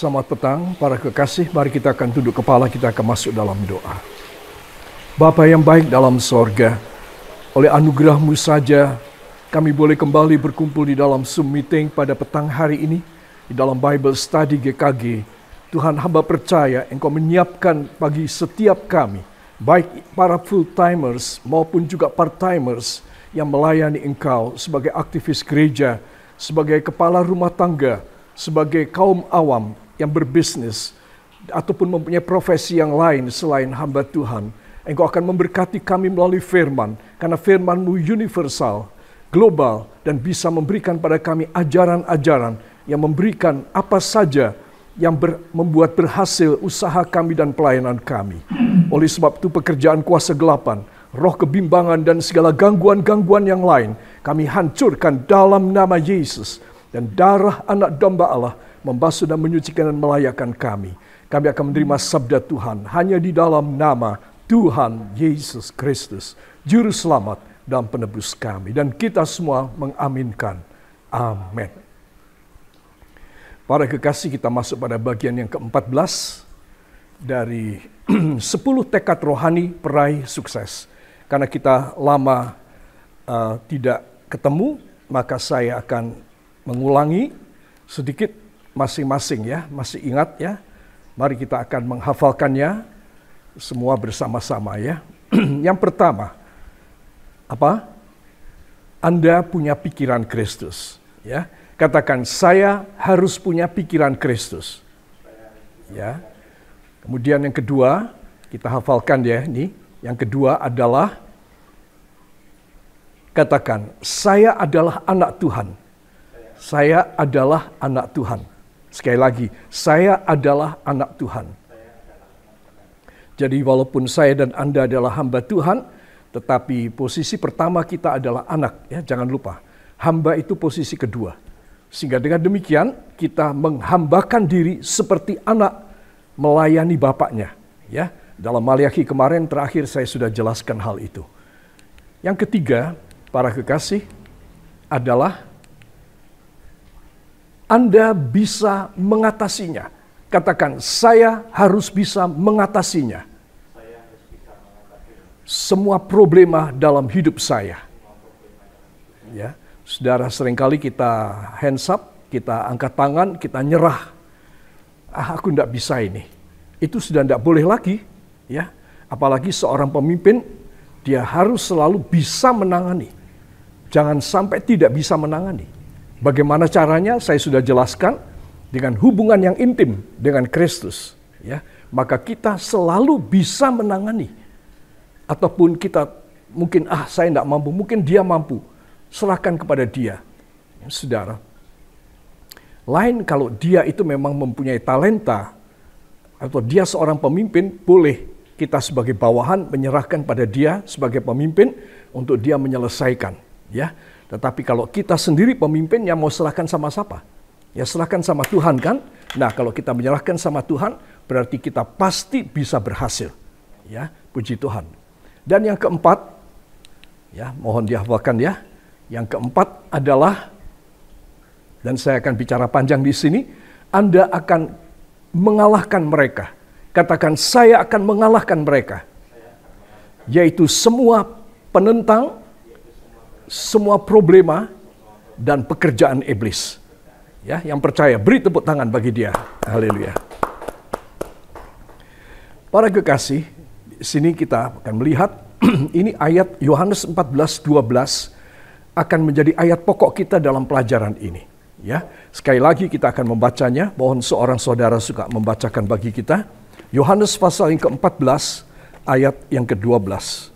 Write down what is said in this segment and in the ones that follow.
Selamat petang, para kekasih. Mari kita akan duduk kepala, kita akan masuk dalam doa. Bapa yang baik dalam sorga, oleh anugerahmu saja, kami boleh kembali berkumpul di dalam Zoom meeting pada petang hari ini, di dalam Bible Study GKG. Tuhan hamba percaya Engkau menyiapkan bagi setiap kami, baik para full-timers maupun juga part-timers yang melayani Engkau sebagai aktivis gereja, sebagai kepala rumah tangga, sebagai kaum awam, yang berbisnis ataupun mempunyai profesi yang lain selain hamba Tuhan. Engkau akan memberkati kami melalui firman, karena firmanmu universal, global, dan bisa memberikan pada kami ajaran-ajaran yang memberikan apa saja yang ber, membuat berhasil usaha kami dan pelayanan kami. Oleh sebab itu pekerjaan kuasa gelapan, roh kebimbangan dan segala gangguan-gangguan yang lain, kami hancurkan dalam nama Yesus dan darah anak domba Allah membasuh dan menyucikan dan melayakan kami. Kami akan menerima sabda Tuhan hanya di dalam nama Tuhan Yesus Kristus, Juru Selamat dan Penebus kami. Dan kita semua mengaminkan. Amin. Para kekasih kita masuk pada bagian yang ke-14 dari 10 tekad rohani peraih sukses. Karena kita lama uh, tidak ketemu, maka saya akan mengulangi sedikit masing-masing ya, masih ingat ya. Mari kita akan menghafalkannya semua bersama-sama ya. Yang pertama, apa? Anda punya pikiran Kristus, ya. Katakan saya harus punya pikiran Kristus. Ya. Kemudian yang kedua, kita hafalkan ya ini. Yang kedua adalah katakan saya adalah anak Tuhan. Saya adalah anak Tuhan. Sekali lagi, saya adalah anak Tuhan. Jadi walaupun saya dan Anda adalah hamba Tuhan, tetapi posisi pertama kita adalah anak, ya jangan lupa. Hamba itu posisi kedua. Sehingga dengan demikian kita menghambakan diri seperti anak melayani bapaknya, ya. Dalam Maliaki kemarin terakhir saya sudah jelaskan hal itu. Yang ketiga, para kekasih adalah anda bisa mengatasinya. Katakan, saya harus bisa mengatasinya. Semua problema dalam hidup saya. Ya, saudara seringkali kita hands up, kita angkat tangan, kita nyerah. Ah, aku tidak bisa ini. Itu sudah tidak boleh lagi, ya. Apalagi seorang pemimpin, dia harus selalu bisa menangani. Jangan sampai tidak bisa menangani Bagaimana caranya? Saya sudah jelaskan dengan hubungan yang intim dengan Kristus, ya. Maka kita selalu bisa menangani ataupun kita mungkin ah saya tidak mampu, mungkin dia mampu. Serahkan kepada dia. Ya, saudara. Lain kalau dia itu memang mempunyai talenta atau dia seorang pemimpin, boleh kita sebagai bawahan menyerahkan pada dia sebagai pemimpin untuk dia menyelesaikan, ya. Tetapi kalau kita sendiri pemimpinnya mau serahkan sama siapa? Ya serahkan sama Tuhan kan? Nah kalau kita menyerahkan sama Tuhan berarti kita pasti bisa berhasil. Ya puji Tuhan. Dan yang keempat, ya mohon dihafalkan ya. Yang keempat adalah dan saya akan bicara panjang di sini, Anda akan mengalahkan mereka. Katakan saya akan mengalahkan mereka. Yaitu semua penentang semua problema dan pekerjaan iblis. Ya, yang percaya beri tepuk tangan bagi dia. Haleluya. Para kekasih, sini kita akan melihat ini ayat Yohanes 14:12 akan menjadi ayat pokok kita dalam pelajaran ini. Ya, sekali lagi kita akan membacanya. Mohon seorang saudara suka membacakan bagi kita. Yohanes pasal yang ke-14 ayat yang ke-12.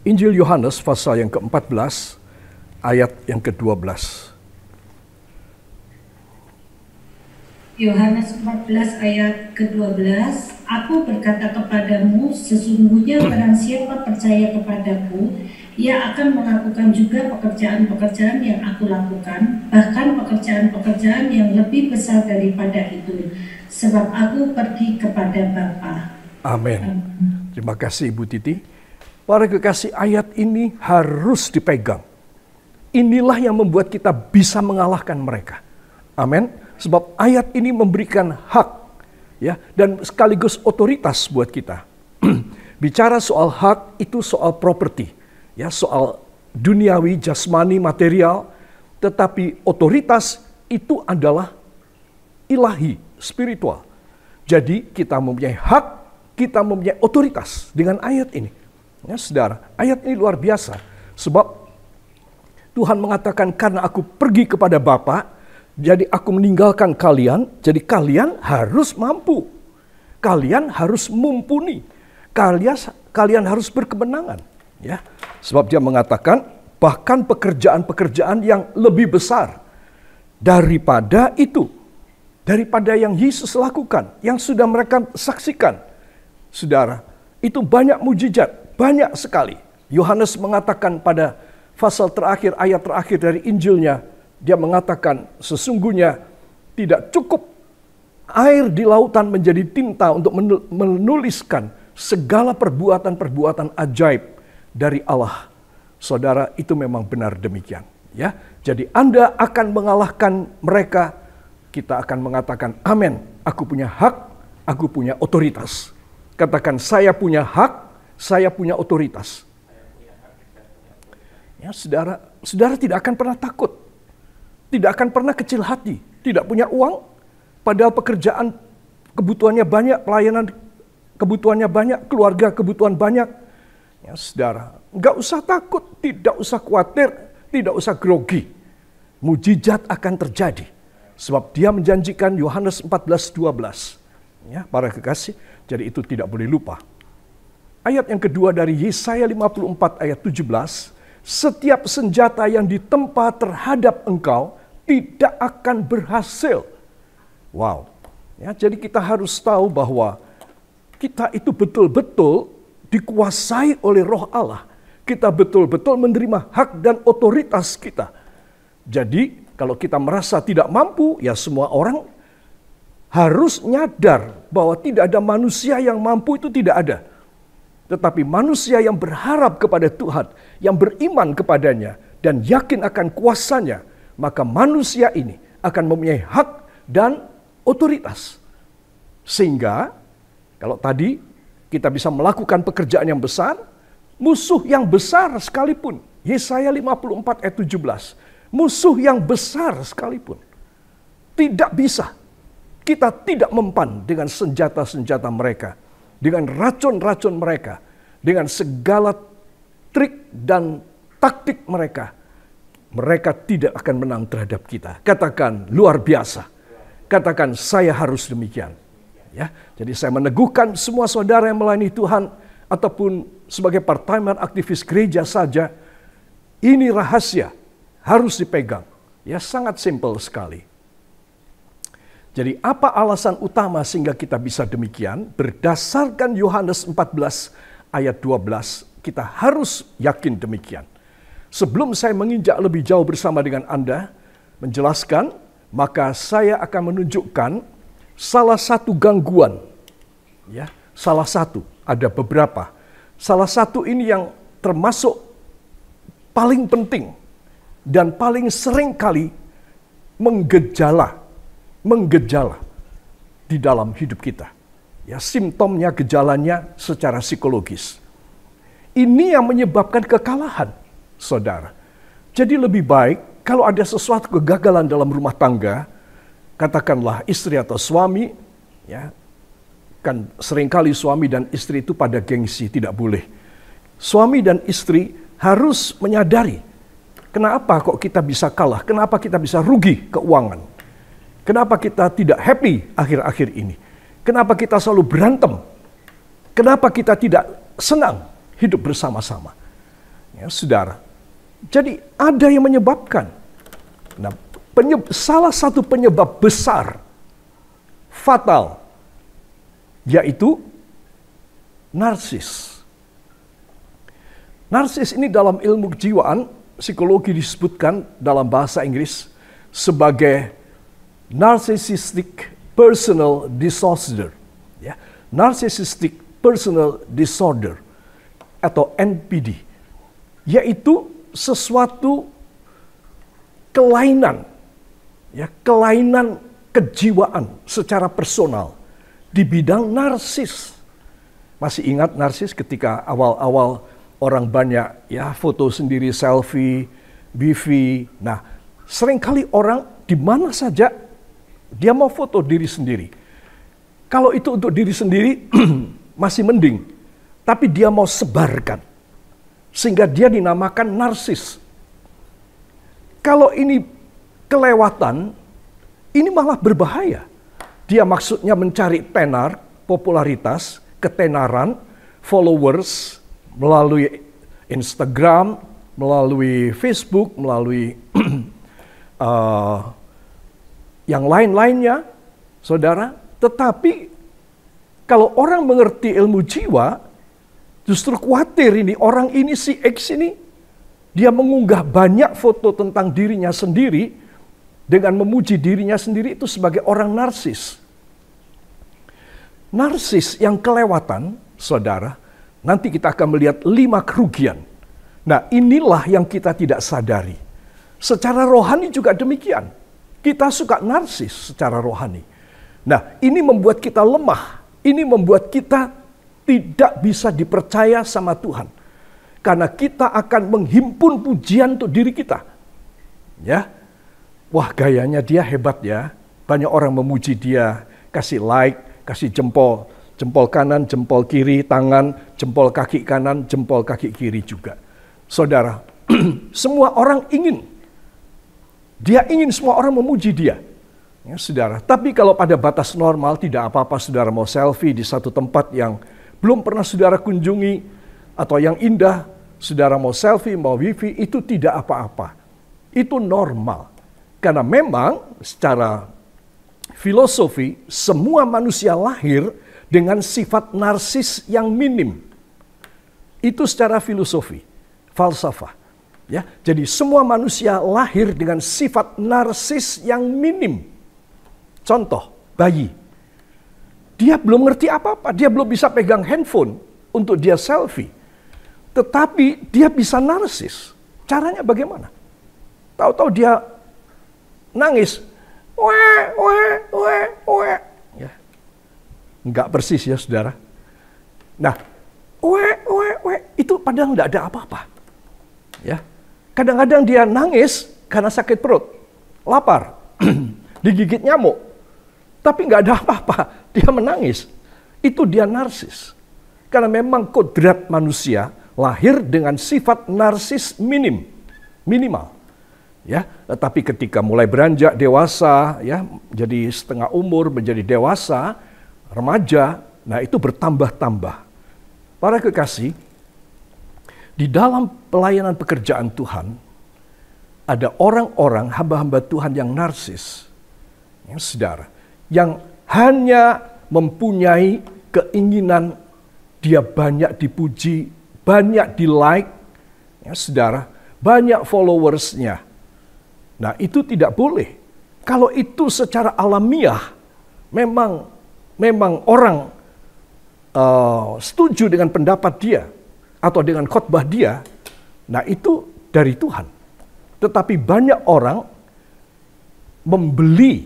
Injil Yohanes pasal yang ke-14 ayat yang ke-12. Yohanes 14 ayat ke-12, Aku berkata kepadamu, sesungguhnya barang siapa percaya kepadaku, ia akan melakukan juga pekerjaan-pekerjaan yang aku lakukan, bahkan pekerjaan-pekerjaan yang lebih besar daripada itu, sebab aku pergi kepada Bapa. Amin. Terima kasih Ibu Titi. Para kekasih ayat ini harus dipegang. Inilah yang membuat kita bisa mengalahkan mereka. Amin. Sebab ayat ini memberikan hak ya dan sekaligus otoritas buat kita. Bicara soal hak itu soal properti, ya soal duniawi, jasmani, material, tetapi otoritas itu adalah ilahi, spiritual. Jadi kita mempunyai hak, kita mempunyai otoritas dengan ayat ini. Ya, saudara, ayat ini luar biasa. Sebab Tuhan mengatakan karena aku pergi kepada Bapa, jadi aku meninggalkan kalian, jadi kalian harus mampu. Kalian harus mumpuni. Kalian kalian harus berkemenangan, ya. Sebab dia mengatakan bahkan pekerjaan-pekerjaan yang lebih besar daripada itu, daripada yang Yesus lakukan, yang sudah mereka saksikan. Saudara, itu banyak mujizat banyak sekali. Yohanes mengatakan pada pasal terakhir, ayat terakhir dari Injilnya, dia mengatakan sesungguhnya tidak cukup air di lautan menjadi tinta untuk menuliskan segala perbuatan-perbuatan ajaib dari Allah. Saudara, itu memang benar demikian, ya. Jadi Anda akan mengalahkan mereka. Kita akan mengatakan amin. Aku punya hak, aku punya otoritas. Katakan saya punya hak, saya punya otoritas. Ya, saudara, saudara tidak akan pernah takut. Tidak akan pernah kecil hati, tidak punya uang, padahal pekerjaan kebutuhannya banyak, pelayanan kebutuhannya banyak, keluarga kebutuhan banyak. Ya, saudara, nggak usah takut, tidak usah khawatir, tidak usah grogi. Mujizat akan terjadi. Sebab dia menjanjikan Yohanes 14:12, Ya, para kekasih, jadi itu tidak boleh lupa ayat yang kedua dari Yesaya 54 ayat 17, setiap senjata yang ditempa terhadap engkau tidak akan berhasil. Wow. Ya, jadi kita harus tahu bahwa kita itu betul-betul dikuasai oleh roh Allah. Kita betul-betul menerima hak dan otoritas kita. Jadi kalau kita merasa tidak mampu, ya semua orang harus nyadar bahwa tidak ada manusia yang mampu itu tidak ada. Tetapi manusia yang berharap kepada Tuhan, yang beriman kepadanya, dan yakin akan kuasanya, maka manusia ini akan mempunyai hak dan otoritas. Sehingga, kalau tadi kita bisa melakukan pekerjaan yang besar, musuh yang besar sekalipun, Yesaya 54 ayat 17, musuh yang besar sekalipun, tidak bisa kita tidak mempan dengan senjata-senjata mereka dengan racun-racun mereka, dengan segala trik dan taktik mereka, mereka tidak akan menang terhadap kita. Katakan luar biasa. Katakan saya harus demikian. Ya, jadi saya meneguhkan semua saudara yang melayani Tuhan ataupun sebagai part-timer aktivis gereja saja, ini rahasia harus dipegang. Ya sangat simpel sekali. Jadi apa alasan utama sehingga kita bisa demikian? Berdasarkan Yohanes 14 ayat 12, kita harus yakin demikian. Sebelum saya menginjak lebih jauh bersama dengan Anda, menjelaskan, maka saya akan menunjukkan salah satu gangguan. ya Salah satu, ada beberapa. Salah satu ini yang termasuk paling penting dan paling sering kali menggejala menggejala di dalam hidup kita. Ya, simptomnya, gejalanya secara psikologis. Ini yang menyebabkan kekalahan, saudara. Jadi lebih baik kalau ada sesuatu kegagalan dalam rumah tangga, katakanlah istri atau suami, ya kan seringkali suami dan istri itu pada gengsi, tidak boleh. Suami dan istri harus menyadari, kenapa kok kita bisa kalah, kenapa kita bisa rugi keuangan Kenapa kita tidak happy akhir-akhir ini? Kenapa kita selalu berantem? Kenapa kita tidak senang hidup bersama-sama? Ya, saudara. Jadi ada yang menyebabkan. Nah, penyeb salah satu penyebab besar fatal yaitu narsis. Narsis ini dalam ilmu kejiwaan psikologi disebutkan dalam bahasa Inggris sebagai narcissistic personal disorder ya narcissistic personal disorder atau NPD yaitu sesuatu kelainan ya kelainan kejiwaan secara personal di bidang narsis masih ingat narsis ketika awal-awal orang banyak ya foto sendiri selfie BV nah seringkali orang di mana saja dia mau foto diri sendiri. Kalau itu untuk diri sendiri masih mending, tapi dia mau sebarkan. Sehingga dia dinamakan narsis. Kalau ini kelewatan, ini malah berbahaya. Dia maksudnya mencari tenar, popularitas, ketenaran, followers melalui Instagram, melalui Facebook, melalui uh, yang lain-lainnya, saudara. Tetapi kalau orang mengerti ilmu jiwa, justru khawatir ini orang ini si X ini dia mengunggah banyak foto tentang dirinya sendiri dengan memuji dirinya sendiri itu sebagai orang narsis. Narsis yang kelewatan, saudara, nanti kita akan melihat lima kerugian. Nah inilah yang kita tidak sadari. Secara rohani juga demikian. Kita suka narsis secara rohani. Nah, ini membuat kita lemah. Ini membuat kita tidak bisa dipercaya sama Tuhan. Karena kita akan menghimpun pujian untuk diri kita. Ya. Wah, gayanya dia hebat ya. Banyak orang memuji dia, kasih like, kasih jempol, jempol kanan, jempol kiri, tangan, jempol kaki kanan, jempol kaki kiri juga. Saudara, semua orang ingin dia ingin semua orang memuji dia. Ya, saudara. Tapi kalau pada batas normal tidak apa-apa saudara mau selfie di satu tempat yang belum pernah saudara kunjungi atau yang indah, saudara mau selfie, mau wifi, itu tidak apa-apa. Itu normal. Karena memang secara filosofi semua manusia lahir dengan sifat narsis yang minim. Itu secara filosofi, falsafah. Ya, jadi semua manusia lahir dengan sifat narsis yang minim. Contoh, bayi. Dia belum ngerti apa-apa, dia belum bisa pegang handphone untuk dia selfie. Tetapi dia bisa narsis. Caranya bagaimana? Tahu-tahu dia nangis. Weh, weh, weh, weh. Ya. Enggak persis ya, Saudara. Nah, weh, weh, weh itu padahal enggak ada apa-apa. Ya, Kadang-kadang dia nangis karena sakit perut, lapar, digigit nyamuk, tapi nggak ada apa-apa. Dia menangis. Itu dia narsis. Karena memang kodrat manusia lahir dengan sifat narsis minim, minimal. Ya, tetapi ketika mulai beranjak dewasa, ya, jadi setengah umur menjadi dewasa, remaja, nah itu bertambah-tambah. Para kekasih, di dalam pelayanan pekerjaan Tuhan, ada orang-orang hamba-hamba Tuhan yang narsis, ya, saudara, yang hanya mempunyai keinginan dia banyak dipuji, banyak di like, ya, saudara, banyak followersnya. Nah itu tidak boleh. Kalau itu secara alamiah, memang memang orang uh, setuju dengan pendapat dia, atau dengan khotbah dia, nah itu dari Tuhan. Tetapi banyak orang membeli,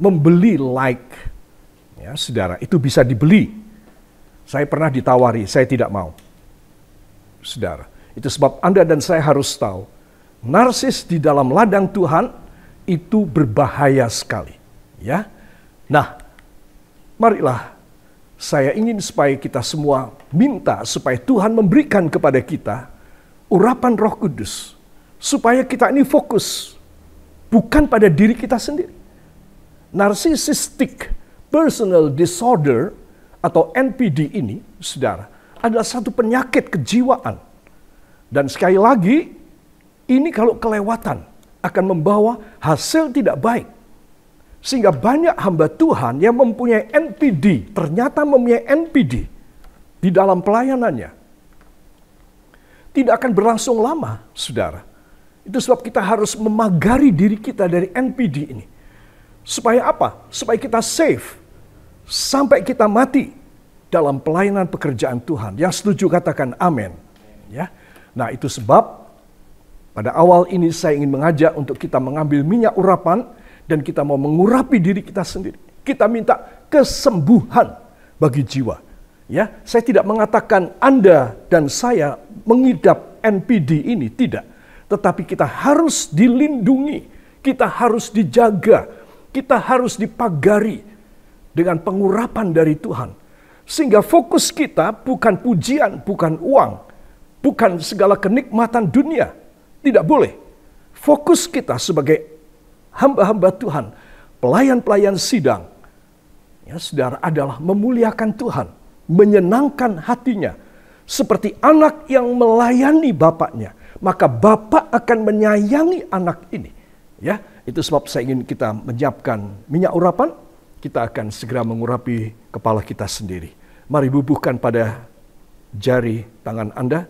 membeli like, ya saudara, itu bisa dibeli. Saya pernah ditawari, saya tidak mau. Saudara, itu sebab Anda dan saya harus tahu, narsis di dalam ladang Tuhan itu berbahaya sekali. Ya, nah, marilah saya ingin supaya kita semua minta supaya Tuhan memberikan kepada kita urapan Roh Kudus supaya kita ini fokus bukan pada diri kita sendiri. Narcissistic personal disorder atau NPD ini, saudara, adalah satu penyakit kejiwaan. Dan sekali lagi, ini kalau kelewatan akan membawa hasil tidak baik sehingga banyak hamba Tuhan yang mempunyai NPD, ternyata mempunyai NPD di dalam pelayanannya. Tidak akan berlangsung lama, saudara. Itu sebab kita harus memagari diri kita dari NPD ini. Supaya apa? Supaya kita safe. Sampai kita mati dalam pelayanan pekerjaan Tuhan. Yang setuju katakan amin. Ya. Nah itu sebab pada awal ini saya ingin mengajak untuk kita mengambil minyak urapan dan kita mau mengurapi diri kita sendiri. Kita minta kesembuhan bagi jiwa. Ya, saya tidak mengatakan Anda dan saya mengidap NPD ini tidak, tetapi kita harus dilindungi, kita harus dijaga, kita harus dipagari dengan pengurapan dari Tuhan. Sehingga fokus kita bukan pujian, bukan uang, bukan segala kenikmatan dunia. Tidak boleh. Fokus kita sebagai hamba-hamba Tuhan, pelayan-pelayan sidang, ya saudara adalah memuliakan Tuhan, menyenangkan hatinya, seperti anak yang melayani bapaknya, maka bapak akan menyayangi anak ini. Ya, itu sebab saya ingin kita menyiapkan minyak urapan, kita akan segera mengurapi kepala kita sendiri. Mari bubuhkan pada jari tangan Anda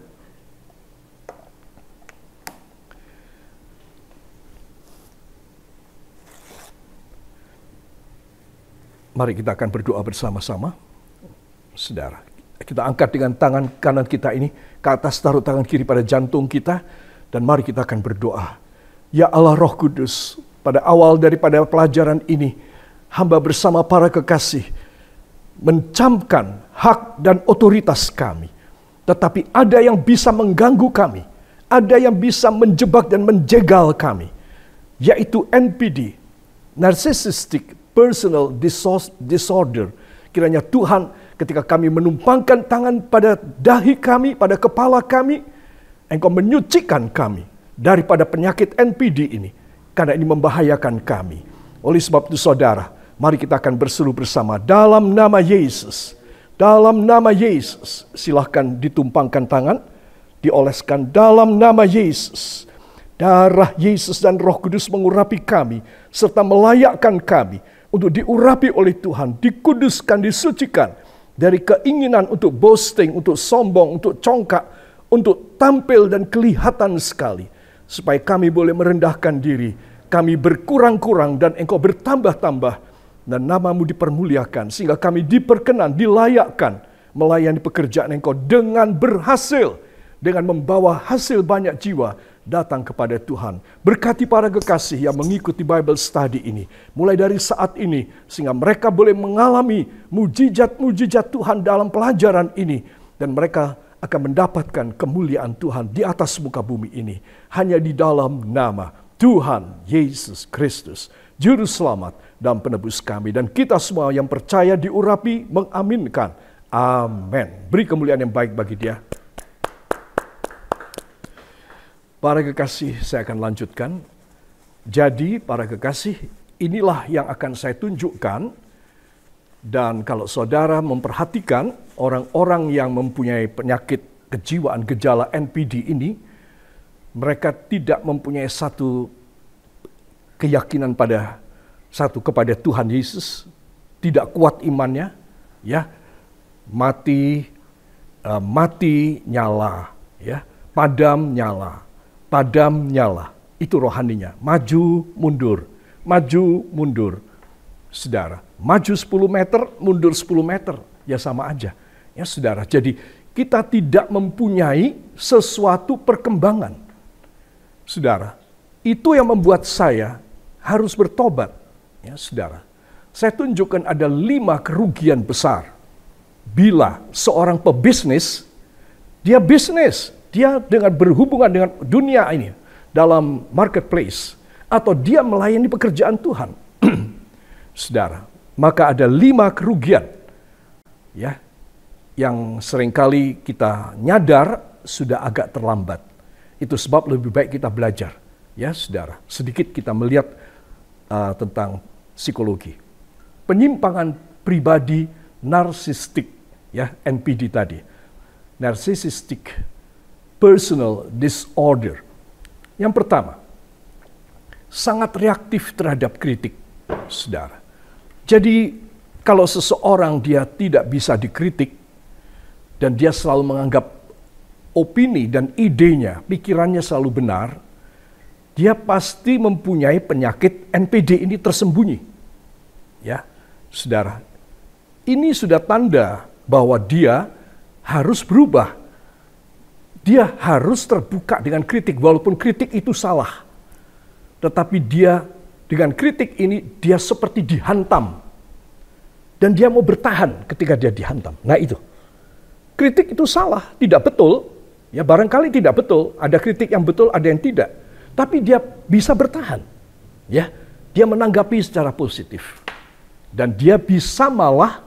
Mari kita akan berdoa bersama-sama. Saudara, kita angkat dengan tangan kanan kita ini ke atas taruh tangan kiri pada jantung kita dan mari kita akan berdoa. Ya Allah Roh Kudus, pada awal daripada pelajaran ini hamba bersama para kekasih mencamkan hak dan otoritas kami. Tetapi ada yang bisa mengganggu kami, ada yang bisa menjebak dan menjegal kami, yaitu NPD, narcissistic personal disorder. Kiranya Tuhan ketika kami menumpangkan tangan pada dahi kami, pada kepala kami, Engkau menyucikan kami daripada penyakit NPD ini. Karena ini membahayakan kami. Oleh sebab itu saudara, mari kita akan berseru bersama dalam nama Yesus. Dalam nama Yesus, silahkan ditumpangkan tangan, dioleskan dalam nama Yesus. Darah Yesus dan Roh Kudus mengurapi kami serta melayakkan kami untuk diurapi oleh Tuhan, dikuduskan, disucikan dari keinginan untuk boasting, untuk sombong, untuk congkak, untuk tampil dan kelihatan sekali. Supaya kami boleh merendahkan diri, kami berkurang-kurang dan engkau bertambah-tambah dan namamu dipermuliakan sehingga kami diperkenan, dilayakkan melayani pekerjaan engkau dengan berhasil, dengan membawa hasil banyak jiwa datang kepada Tuhan. Berkati para kekasih yang mengikuti Bible study ini. Mulai dari saat ini sehingga mereka boleh mengalami mujizat-mujizat Tuhan dalam pelajaran ini. Dan mereka akan mendapatkan kemuliaan Tuhan di atas muka bumi ini. Hanya di dalam nama Tuhan Yesus Kristus. Juru selamat dan penebus kami. Dan kita semua yang percaya diurapi mengaminkan. Amin. Beri kemuliaan yang baik bagi dia. Para kekasih, saya akan lanjutkan. Jadi, para kekasih, inilah yang akan saya tunjukkan. Dan kalau saudara memperhatikan orang-orang yang mempunyai penyakit kejiwaan gejala NPD ini, mereka tidak mempunyai satu keyakinan pada satu kepada Tuhan Yesus, tidak kuat imannya, ya mati, uh, mati nyala, ya padam nyala padam nyala. Itu rohaninya. Maju, mundur. Maju, mundur. Saudara, maju 10 meter, mundur 10 meter. Ya sama aja. Ya saudara, jadi kita tidak mempunyai sesuatu perkembangan. Saudara, itu yang membuat saya harus bertobat. Ya saudara, saya tunjukkan ada lima kerugian besar. Bila seorang pebisnis, dia bisnis, dia dengan berhubungan dengan dunia ini dalam marketplace atau dia melayani pekerjaan Tuhan, saudara, maka ada lima kerugian ya yang seringkali kita nyadar sudah agak terlambat. Itu sebab lebih baik kita belajar ya saudara, sedikit kita melihat uh, tentang psikologi. Penyimpangan pribadi narsistik ya NPD tadi. narsistik personal disorder. Yang pertama, sangat reaktif terhadap kritik, saudara. Jadi kalau seseorang dia tidak bisa dikritik dan dia selalu menganggap opini dan idenya, pikirannya selalu benar, dia pasti mempunyai penyakit NPD ini tersembunyi. Ya, saudara. Ini sudah tanda bahwa dia harus berubah dia harus terbuka dengan kritik, walaupun kritik itu salah. Tetapi dia dengan kritik ini, dia seperti dihantam. Dan dia mau bertahan ketika dia dihantam. Nah itu. Kritik itu salah, tidak betul. Ya barangkali tidak betul, ada kritik yang betul, ada yang tidak. Tapi dia bisa bertahan. Ya, dia menanggapi secara positif. Dan dia bisa malah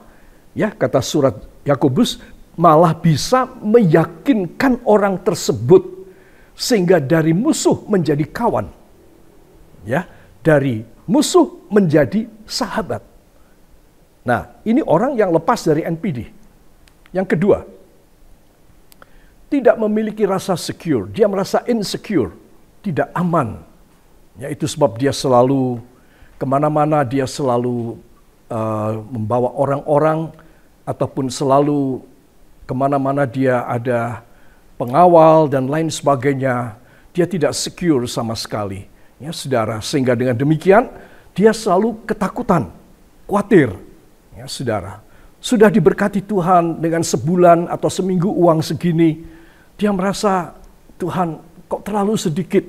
ya kata surat Yakobus malah bisa meyakinkan orang tersebut sehingga dari musuh menjadi kawan. Ya, dari musuh menjadi sahabat. Nah, ini orang yang lepas dari NPD. Yang kedua, tidak memiliki rasa secure, dia merasa insecure, tidak aman. Ya, itu sebab dia selalu kemana-mana, dia selalu uh, membawa orang-orang ataupun selalu kemana-mana dia ada pengawal dan lain sebagainya, dia tidak secure sama sekali. Ya, saudara, sehingga dengan demikian dia selalu ketakutan, khawatir. Ya, saudara, sudah diberkati Tuhan dengan sebulan atau seminggu uang segini, dia merasa Tuhan kok terlalu sedikit.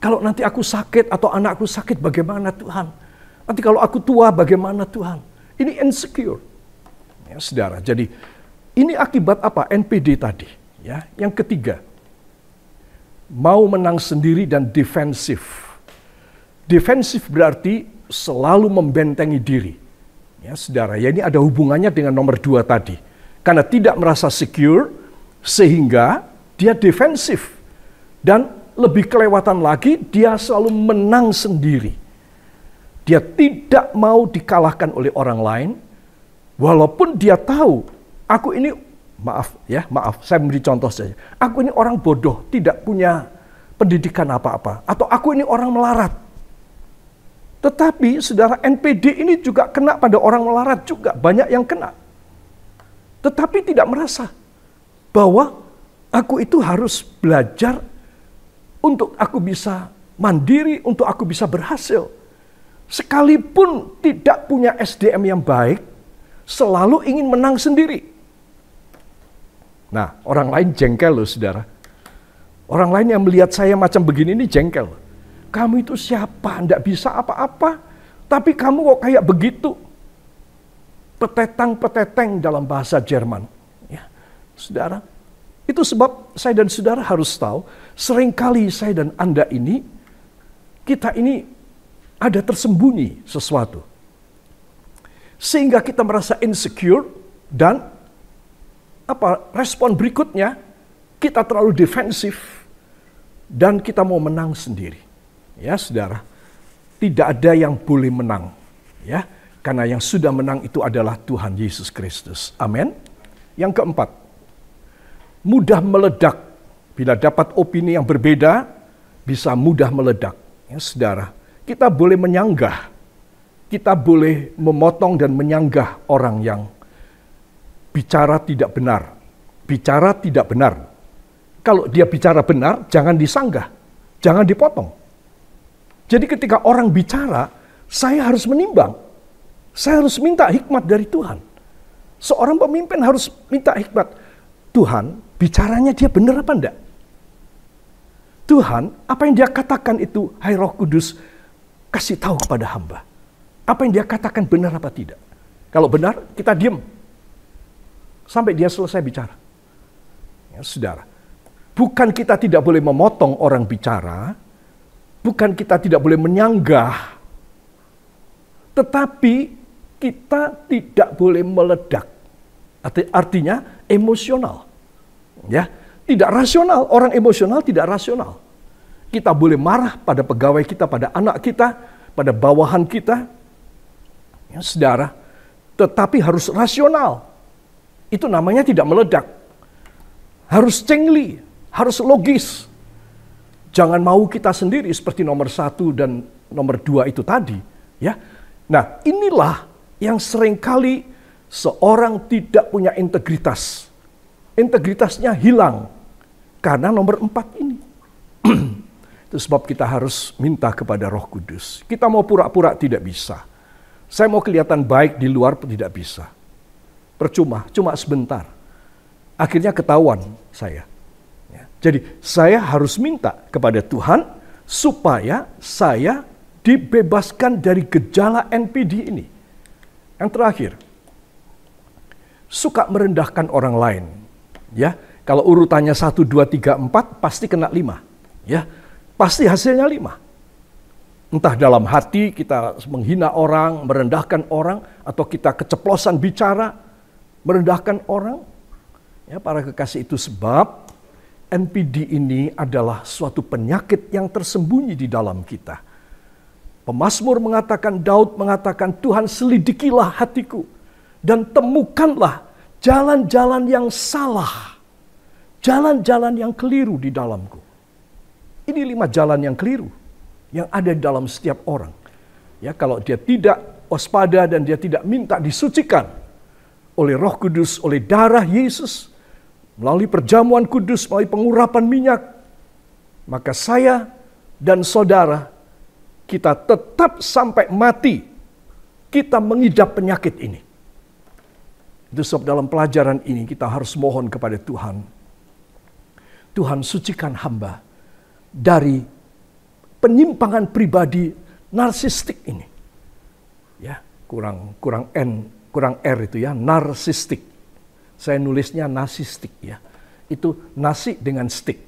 Kalau nanti aku sakit atau anakku sakit bagaimana Tuhan? Nanti kalau aku tua bagaimana Tuhan? Ini insecure. Ya, saudara, jadi ini akibat apa? NPD tadi. Ya, yang ketiga, mau menang sendiri dan defensif. Defensif berarti selalu membentengi diri. Ya, saudara, ya ini ada hubungannya dengan nomor dua tadi. Karena tidak merasa secure, sehingga dia defensif. Dan lebih kelewatan lagi, dia selalu menang sendiri. Dia tidak mau dikalahkan oleh orang lain, walaupun dia tahu Aku ini maaf ya, maaf, saya memberi contoh saja. Aku ini orang bodoh, tidak punya pendidikan apa-apa atau aku ini orang melarat. Tetapi saudara NPD ini juga kena pada orang melarat juga, banyak yang kena. Tetapi tidak merasa bahwa aku itu harus belajar untuk aku bisa mandiri, untuk aku bisa berhasil. Sekalipun tidak punya SDM yang baik, selalu ingin menang sendiri. Nah, orang lain jengkel loh saudara. Orang lain yang melihat saya macam begini ini jengkel. Kamu itu siapa? Tidak bisa apa-apa. Tapi kamu kok kayak begitu. Petetang-peteteng dalam bahasa Jerman. Ya. Saudara, itu sebab saya dan saudara harus tahu, seringkali saya dan Anda ini, kita ini ada tersembunyi sesuatu. Sehingga kita merasa insecure dan apa respon berikutnya kita terlalu defensif dan kita mau menang sendiri. Ya, Saudara. Tidak ada yang boleh menang, ya. Karena yang sudah menang itu adalah Tuhan Yesus Kristus. Amin. Yang keempat, mudah meledak bila dapat opini yang berbeda bisa mudah meledak. Ya, saudara, kita boleh menyanggah, kita boleh memotong dan menyanggah orang yang bicara tidak benar. Bicara tidak benar. Kalau dia bicara benar, jangan disanggah, jangan dipotong. Jadi ketika orang bicara, saya harus menimbang. Saya harus minta hikmat dari Tuhan. Seorang pemimpin harus minta hikmat. Tuhan, bicaranya dia benar apa enggak? Tuhan, apa yang dia katakan itu, hai roh kudus, kasih tahu kepada hamba. Apa yang dia katakan benar apa tidak. Kalau benar, kita diam, sampai dia selesai bicara. Ya, saudara, bukan kita tidak boleh memotong orang bicara, bukan kita tidak boleh menyanggah, tetapi kita tidak boleh meledak. Artinya emosional. Ya, tidak rasional. Orang emosional tidak rasional. Kita boleh marah pada pegawai kita, pada anak kita, pada bawahan kita. Ya, saudara, tetapi harus rasional. Itu namanya tidak meledak. Harus cengli, harus logis. Jangan mau kita sendiri seperti nomor satu dan nomor dua itu tadi. ya. Nah inilah yang seringkali seorang tidak punya integritas. Integritasnya hilang karena nomor empat ini. itu sebab kita harus minta kepada roh kudus. Kita mau pura-pura tidak bisa. Saya mau kelihatan baik di luar pun tidak bisa Percuma, cuma sebentar. Akhirnya ketahuan saya. Ya. Jadi saya harus minta kepada Tuhan supaya saya dibebaskan dari gejala NPD ini. Yang terakhir, suka merendahkan orang lain. Ya, kalau urutannya 1 2 3 4 pasti kena 5. Ya, pasti hasilnya 5. Entah dalam hati kita menghina orang, merendahkan orang atau kita keceplosan bicara, merendahkan orang. Ya, para kekasih itu sebab NPD ini adalah suatu penyakit yang tersembunyi di dalam kita. Pemasmur mengatakan, Daud mengatakan, Tuhan selidikilah hatiku dan temukanlah jalan-jalan yang salah, jalan-jalan yang keliru di dalamku. Ini lima jalan yang keliru yang ada di dalam setiap orang. Ya, kalau dia tidak waspada dan dia tidak minta disucikan, oleh Roh Kudus, oleh darah Yesus, melalui perjamuan kudus, melalui pengurapan minyak, maka saya dan saudara kita tetap sampai mati kita mengidap penyakit ini. Itu sebab dalam pelajaran ini kita harus mohon kepada Tuhan. Tuhan sucikan hamba dari penyimpangan pribadi narsistik ini. Ya, kurang kurang N kurang R itu ya, narsistik. Saya nulisnya nasistik ya. Itu nasi dengan stick.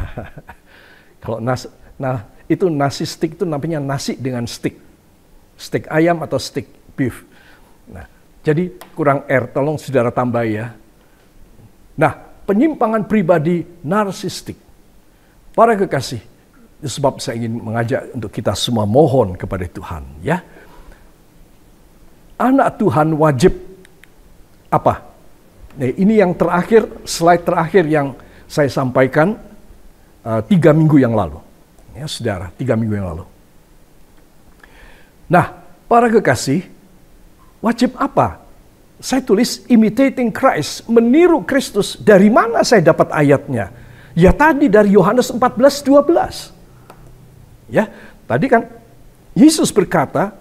Kalau nas, nah itu nasistik itu namanya nasi dengan stick. Stick ayam atau stick beef. Nah, jadi kurang R, tolong saudara tambah ya. Nah, penyimpangan pribadi narsistik. Para kekasih, sebab saya ingin mengajak untuk kita semua mohon kepada Tuhan ya anak Tuhan wajib apa? Nah, ini yang terakhir, slide terakhir yang saya sampaikan uh, tiga minggu yang lalu. Ya, saudara, tiga minggu yang lalu. Nah, para kekasih, wajib apa? Saya tulis imitating Christ, meniru Kristus. Dari mana saya dapat ayatnya? Ya tadi dari Yohanes 14:12. Ya, tadi kan Yesus berkata,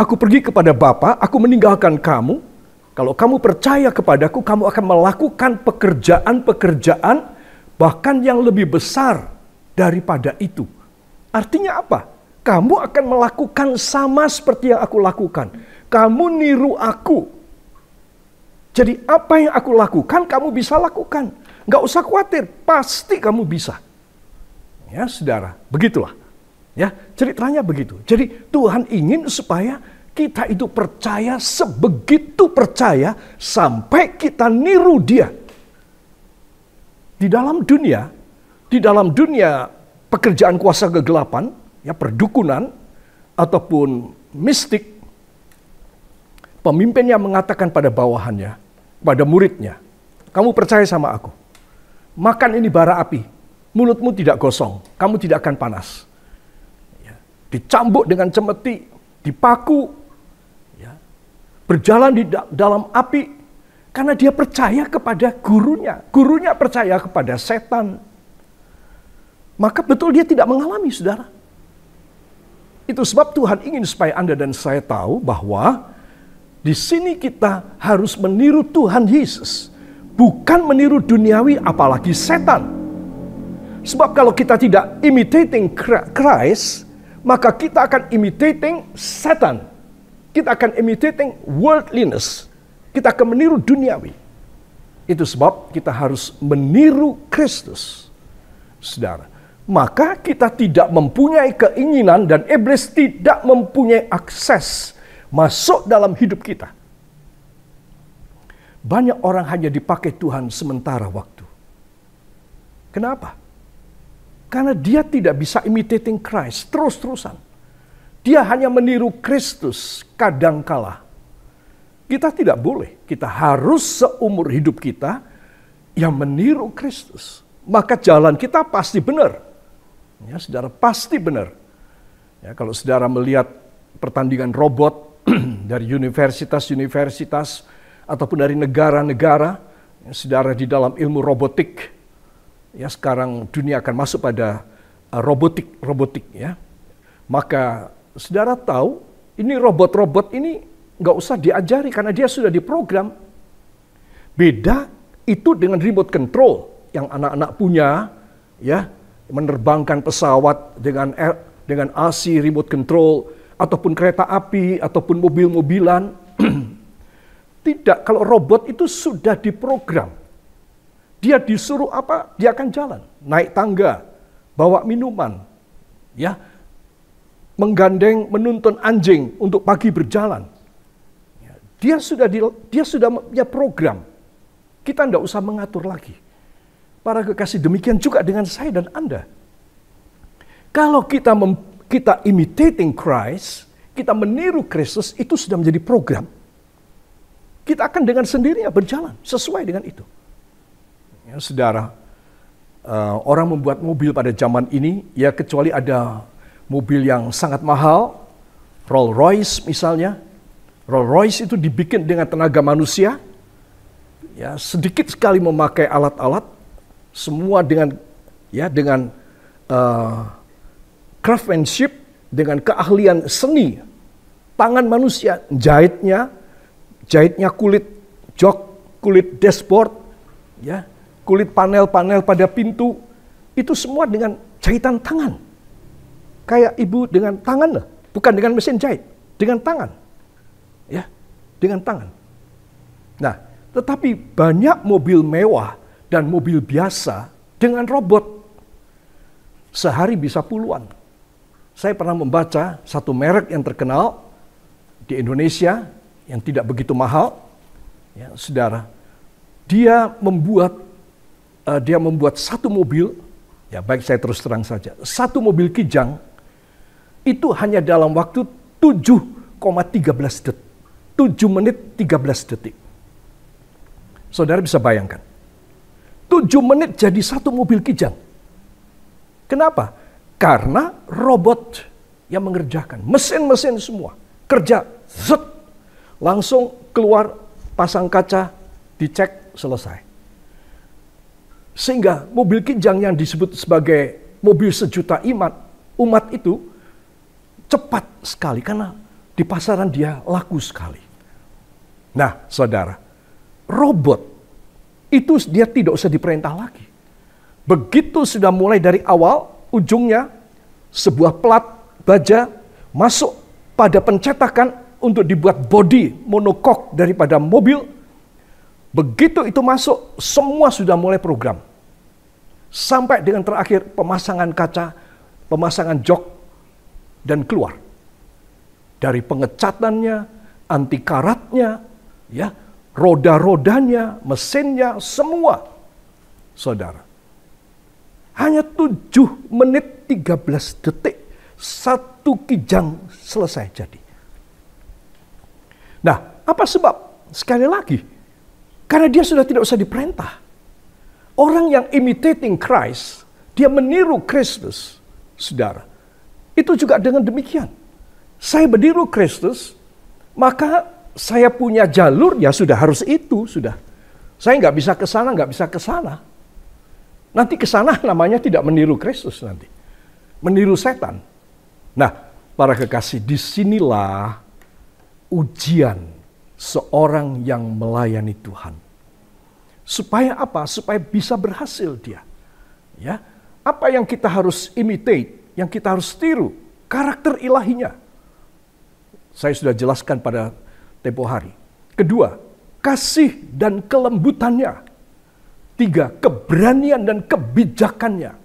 Aku pergi kepada Bapa, aku meninggalkan kamu. Kalau kamu percaya kepadaku, kamu akan melakukan pekerjaan-pekerjaan bahkan yang lebih besar daripada itu. Artinya apa? Kamu akan melakukan sama seperti yang aku lakukan. Kamu niru aku. Jadi apa yang aku lakukan, kamu bisa lakukan. Gak usah khawatir, pasti kamu bisa. Ya saudara, begitulah Ya, ceritanya begitu. Jadi Tuhan ingin supaya kita itu percaya sebegitu percaya sampai kita niru dia. Di dalam dunia, di dalam dunia pekerjaan kuasa kegelapan, ya perdukunan ataupun mistik, pemimpinnya mengatakan pada bawahannya, pada muridnya, kamu percaya sama aku. Makan ini bara api, mulutmu tidak gosong, kamu tidak akan panas dicambuk dengan cemeti, dipaku, ya, berjalan di dalam api karena dia percaya kepada gurunya. Gurunya percaya kepada setan. Maka betul dia tidak mengalami, saudara. Itu sebab Tuhan ingin supaya Anda dan saya tahu bahwa di sini kita harus meniru Tuhan Yesus, bukan meniru duniawi, apalagi setan. Sebab kalau kita tidak imitating Christ, maka kita akan imitating setan. Kita akan imitating worldliness. Kita akan meniru duniawi. Itu sebab kita harus meniru Kristus. Saudara, maka kita tidak mempunyai keinginan dan iblis tidak mempunyai akses masuk dalam hidup kita. Banyak orang hanya dipakai Tuhan sementara waktu. Kenapa? Karena dia tidak bisa imitating Christ terus-terusan. Dia hanya meniru Kristus kadang kala. Kita tidak boleh. Kita harus seumur hidup kita yang meniru Kristus. Maka jalan kita pasti benar. Ya, saudara pasti benar. Ya, kalau saudara melihat pertandingan robot dari universitas-universitas ataupun dari negara-negara, ya, saudara di dalam ilmu robotik, ya sekarang dunia akan masuk pada uh, robotik robotik ya maka saudara tahu ini robot-robot ini nggak usah diajari karena dia sudah diprogram beda itu dengan remote control yang anak-anak punya ya menerbangkan pesawat dengan air, dengan AC remote control ataupun kereta api ataupun mobil-mobilan tidak kalau robot itu sudah diprogram dia disuruh apa? Dia akan jalan, naik tangga, bawa minuman, ya, menggandeng, menuntun anjing untuk pagi berjalan. Ya, dia sudah di, dia sudah punya program. Kita tidak usah mengatur lagi. Para kekasih demikian juga dengan saya dan Anda. Kalau kita mem, kita imitating Christ, kita meniru Kristus itu sudah menjadi program. Kita akan dengan sendirinya berjalan sesuai dengan itu. Ya, saudara, uh, orang membuat mobil pada zaman ini, ya kecuali ada mobil yang sangat mahal, Rolls Royce misalnya. Rolls Royce itu dibikin dengan tenaga manusia, ya sedikit sekali memakai alat-alat, semua dengan ya dengan uh, craftsmanship, dengan keahlian seni, tangan manusia, jahitnya, jahitnya kulit jok, kulit dashboard, ya kulit panel-panel pada pintu, itu semua dengan jahitan tangan. Kayak ibu dengan tangan, bukan dengan mesin jahit, dengan tangan. Ya, dengan tangan. Nah, tetapi banyak mobil mewah dan mobil biasa dengan robot. Sehari bisa puluhan. Saya pernah membaca satu merek yang terkenal di Indonesia yang tidak begitu mahal, ya, saudara. Dia membuat uh, dia membuat satu mobil, ya baik saya terus terang saja, satu mobil Kijang itu hanya dalam waktu 7,13 detik. 7 menit 13 detik. Saudara bisa bayangkan. 7 menit jadi satu mobil kijang. Kenapa? Karena robot yang mengerjakan, mesin-mesin semua kerja, Zut. langsung keluar pasang kaca, dicek, selesai. Sehingga mobil kinjang yang disebut sebagai mobil sejuta iman, umat itu cepat sekali karena di pasaran dia laku sekali. Nah, saudara, robot itu dia tidak usah diperintah lagi. Begitu sudah mulai dari awal, ujungnya sebuah plat baja masuk pada pencetakan untuk dibuat bodi monokok daripada mobil Begitu itu masuk, semua sudah mulai program. Sampai dengan terakhir pemasangan kaca, pemasangan jok, dan keluar. Dari pengecatannya, anti karatnya, ya, roda-rodanya, mesinnya, semua. Saudara. Hanya 7 menit 13 detik, satu kijang selesai jadi. Nah, apa sebab? Sekali lagi, karena dia sudah tidak usah diperintah. Orang yang imitating Christ, dia meniru Kristus, saudara. Itu juga dengan demikian. Saya meniru Kristus, maka saya punya jalur, ya sudah harus itu, sudah. Saya nggak bisa ke sana, nggak bisa ke sana. Nanti ke sana namanya tidak meniru Kristus nanti. Meniru setan. Nah, para kekasih, disinilah ujian seorang yang melayani Tuhan. Supaya apa? Supaya bisa berhasil dia. Ya. Apa yang kita harus imitate, yang kita harus tiru? Karakter ilahinya. Saya sudah jelaskan pada tempo hari. Kedua, kasih dan kelembutannya. Tiga, keberanian dan kebijakannya.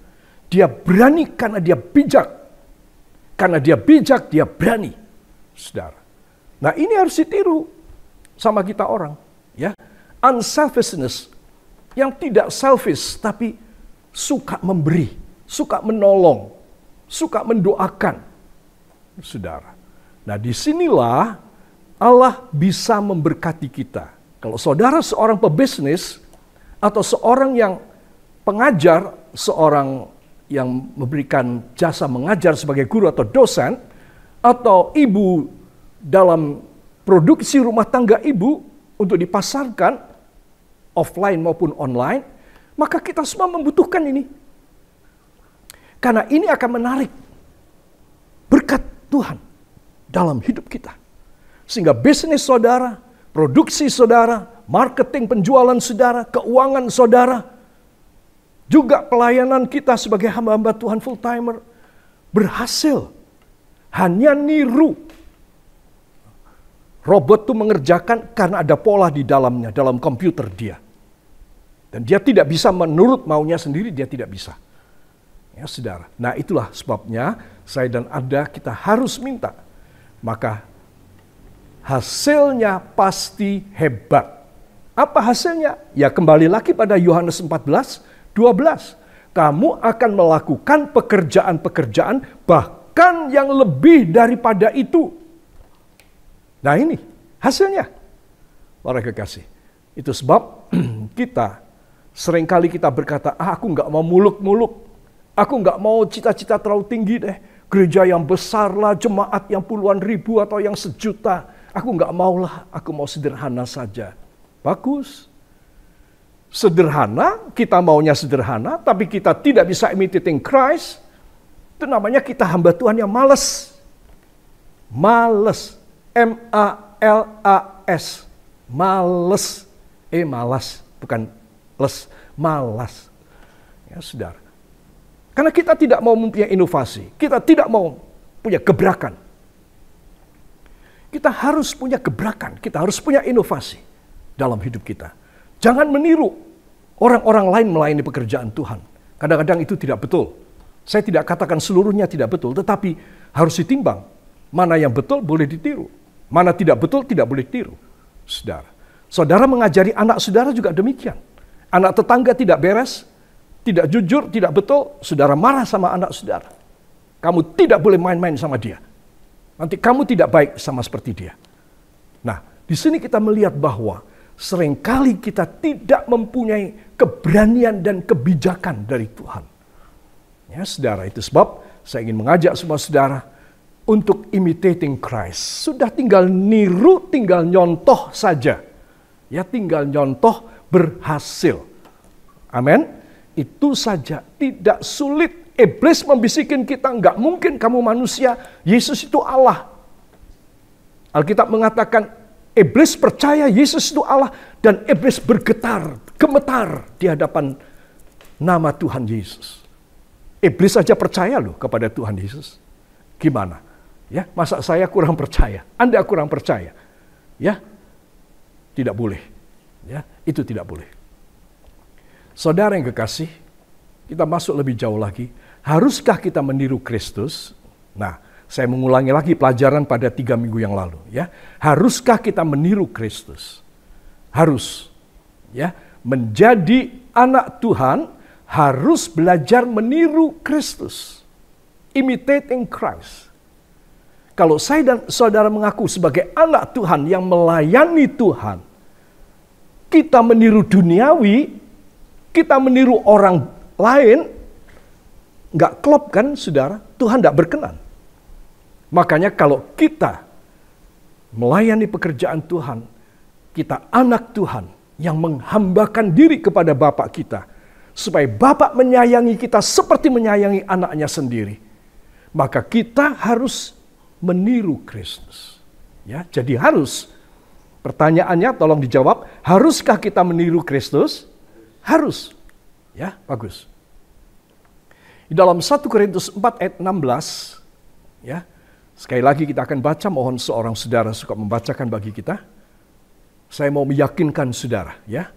Dia berani karena dia bijak. Karena dia bijak, dia berani. Saudara. Nah ini harus ditiru sama kita orang, ya. Unselfishness yang tidak selfish tapi suka memberi, suka menolong, suka mendoakan. Saudara. Nah, disinilah Allah bisa memberkati kita. Kalau saudara seorang pebisnis atau seorang yang pengajar, seorang yang memberikan jasa mengajar sebagai guru atau dosen, atau ibu dalam produksi rumah tangga ibu untuk dipasarkan offline maupun online, maka kita semua membutuhkan ini. Karena ini akan menarik berkat Tuhan dalam hidup kita. Sehingga bisnis saudara, produksi saudara, marketing penjualan saudara, keuangan saudara, juga pelayanan kita sebagai hamba-hamba Tuhan full timer berhasil hanya niru Robot itu mengerjakan karena ada pola di dalamnya, dalam komputer dia. Dan dia tidak bisa menurut maunya sendiri, dia tidak bisa. Ya saudara, nah itulah sebabnya saya dan Anda kita harus minta. Maka hasilnya pasti hebat. Apa hasilnya? Ya kembali lagi pada Yohanes 14, 12. Kamu akan melakukan pekerjaan-pekerjaan bahkan yang lebih daripada itu Nah ini hasilnya. Para kekasih. Itu sebab kita seringkali kita berkata, ah, aku nggak mau muluk-muluk. Aku nggak mau cita-cita terlalu tinggi deh. Gereja yang besar lah, jemaat yang puluhan ribu atau yang sejuta. Aku nggak mau lah aku mau sederhana saja. Bagus, sederhana, kita maunya sederhana, tapi kita tidak bisa imitating Christ, itu namanya kita hamba Tuhan yang males. Males. M A L A S. Males. Eh malas, bukan les, malas. Ya, Saudara. Karena kita tidak mau mempunyai inovasi, kita tidak mau punya gebrakan. Kita harus punya gebrakan, kita harus punya inovasi dalam hidup kita. Jangan meniru orang-orang lain melayani pekerjaan Tuhan. Kadang-kadang itu tidak betul. Saya tidak katakan seluruhnya tidak betul, tetapi harus ditimbang. Mana yang betul boleh ditiru, Mana tidak betul tidak boleh tiru, saudara. Saudara mengajari anak saudara juga demikian. Anak tetangga tidak beres, tidak jujur, tidak betul, saudara marah sama anak saudara. Kamu tidak boleh main-main sama dia. Nanti kamu tidak baik sama seperti dia. Nah, di sini kita melihat bahwa seringkali kita tidak mempunyai keberanian dan kebijakan dari Tuhan. Ya, saudara, itu sebab saya ingin mengajak semua saudara, untuk imitating Christ. Sudah tinggal niru, tinggal nyontoh saja. Ya tinggal nyontoh berhasil. Amin. Itu saja tidak sulit. Iblis membisikin kita, enggak mungkin kamu manusia, Yesus itu Allah. Alkitab mengatakan, Iblis percaya Yesus itu Allah dan Iblis bergetar, gemetar di hadapan nama Tuhan Yesus. Iblis saja percaya loh kepada Tuhan Yesus. Gimana? Ya, masa saya kurang percaya? Anda kurang percaya? Ya. Tidak boleh. Ya, itu tidak boleh. Saudara yang kekasih, kita masuk lebih jauh lagi. Haruskah kita meniru Kristus? Nah, saya mengulangi lagi pelajaran pada tiga minggu yang lalu. Ya, haruskah kita meniru Kristus? Harus. Ya, menjadi anak Tuhan harus belajar meniru Kristus. Imitating Christ. Kalau saya dan saudara mengaku sebagai anak Tuhan yang melayani Tuhan, kita meniru duniawi, kita meniru orang lain, nggak klop kan saudara? Tuhan nggak berkenan. Makanya kalau kita melayani pekerjaan Tuhan, kita anak Tuhan yang menghambakan diri kepada Bapak kita, supaya Bapak menyayangi kita seperti menyayangi anaknya sendiri. Maka kita harus meniru Kristus. Ya, jadi harus pertanyaannya tolong dijawab, haruskah kita meniru Kristus? Harus. Ya, bagus. Di dalam 1 Korintus 4 ayat 16 ya. Sekali lagi kita akan baca mohon seorang saudara suka membacakan bagi kita. Saya mau meyakinkan saudara ya.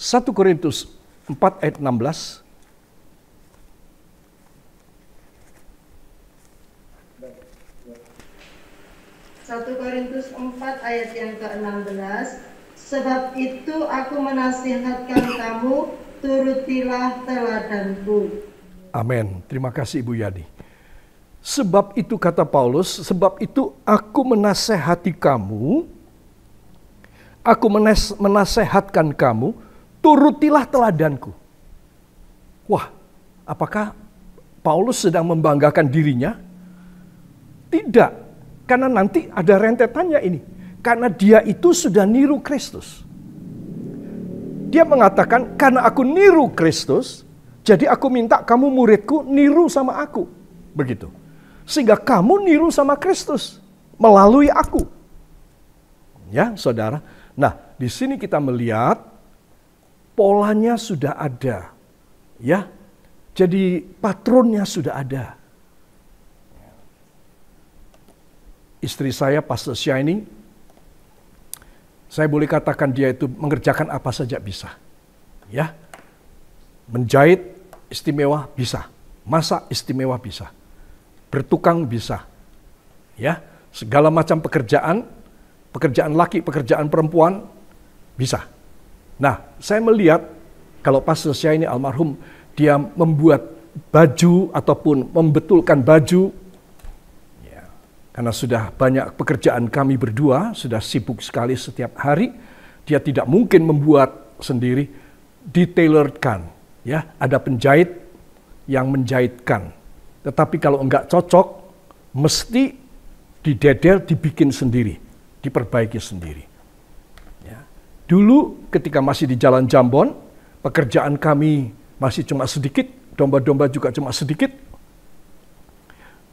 1 Korintus 4 ayat 16 1 Korintus 4 ayat yang ke-16 Sebab itu aku menasihatkan kamu turutilah teladanku Amin Terima kasih Ibu Yadi. Sebab itu kata Paulus Sebab itu aku menasehati kamu Aku menas menasehatkan kamu Turutilah teladanku Wah apakah Paulus sedang membanggakan dirinya? Tidak, karena nanti ada rentetannya ini. Karena dia itu sudah niru Kristus. Dia mengatakan, karena aku niru Kristus, jadi aku minta kamu muridku niru sama aku. Begitu. Sehingga kamu niru sama Kristus melalui aku. Ya, Saudara. Nah, di sini kita melihat polanya sudah ada. Ya. Jadi patronnya sudah ada. istri saya Pastor Shining, saya boleh katakan dia itu mengerjakan apa saja bisa. Ya. Menjahit istimewa bisa, masak istimewa bisa, bertukang bisa. Ya, segala macam pekerjaan, pekerjaan laki, pekerjaan perempuan bisa. Nah, saya melihat kalau Pastor saya ini almarhum, dia membuat baju ataupun membetulkan baju karena sudah banyak pekerjaan kami berdua, sudah sibuk sekali setiap hari, dia tidak mungkin membuat sendiri, detailerkan. Ya, ada penjahit yang menjahitkan. Tetapi kalau enggak cocok, mesti didedel, dibikin sendiri, diperbaiki sendiri. Ya. Dulu ketika masih di Jalan Jambon, pekerjaan kami masih cuma sedikit, domba-domba juga cuma sedikit.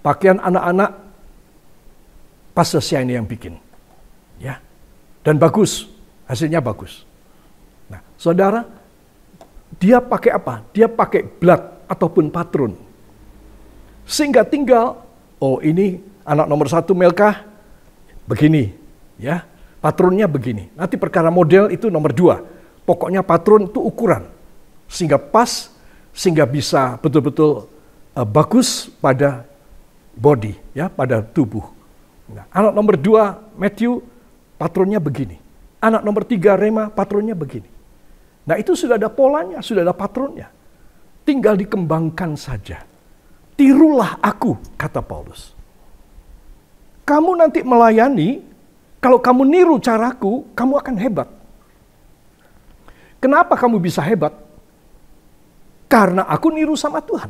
Pakaian anak-anak Pastor Sia ini yang bikin. Ya. Dan bagus, hasilnya bagus. Nah, saudara, dia pakai apa? Dia pakai blood ataupun patron. Sehingga tinggal, oh ini anak nomor satu Melkah, begini. ya Patronnya begini. Nanti perkara model itu nomor dua. Pokoknya patron itu ukuran. Sehingga pas, sehingga bisa betul-betul uh, bagus pada body, ya pada tubuh. Nah, anak nomor dua, Matthew, patronnya begini. Anak nomor tiga, Rema, patronnya begini. Nah, itu sudah ada polanya, sudah ada patronnya. Tinggal dikembangkan saja. Tirulah aku, kata Paulus. Kamu nanti melayani, kalau kamu niru caraku, kamu akan hebat. Kenapa kamu bisa hebat? Karena aku niru sama Tuhan.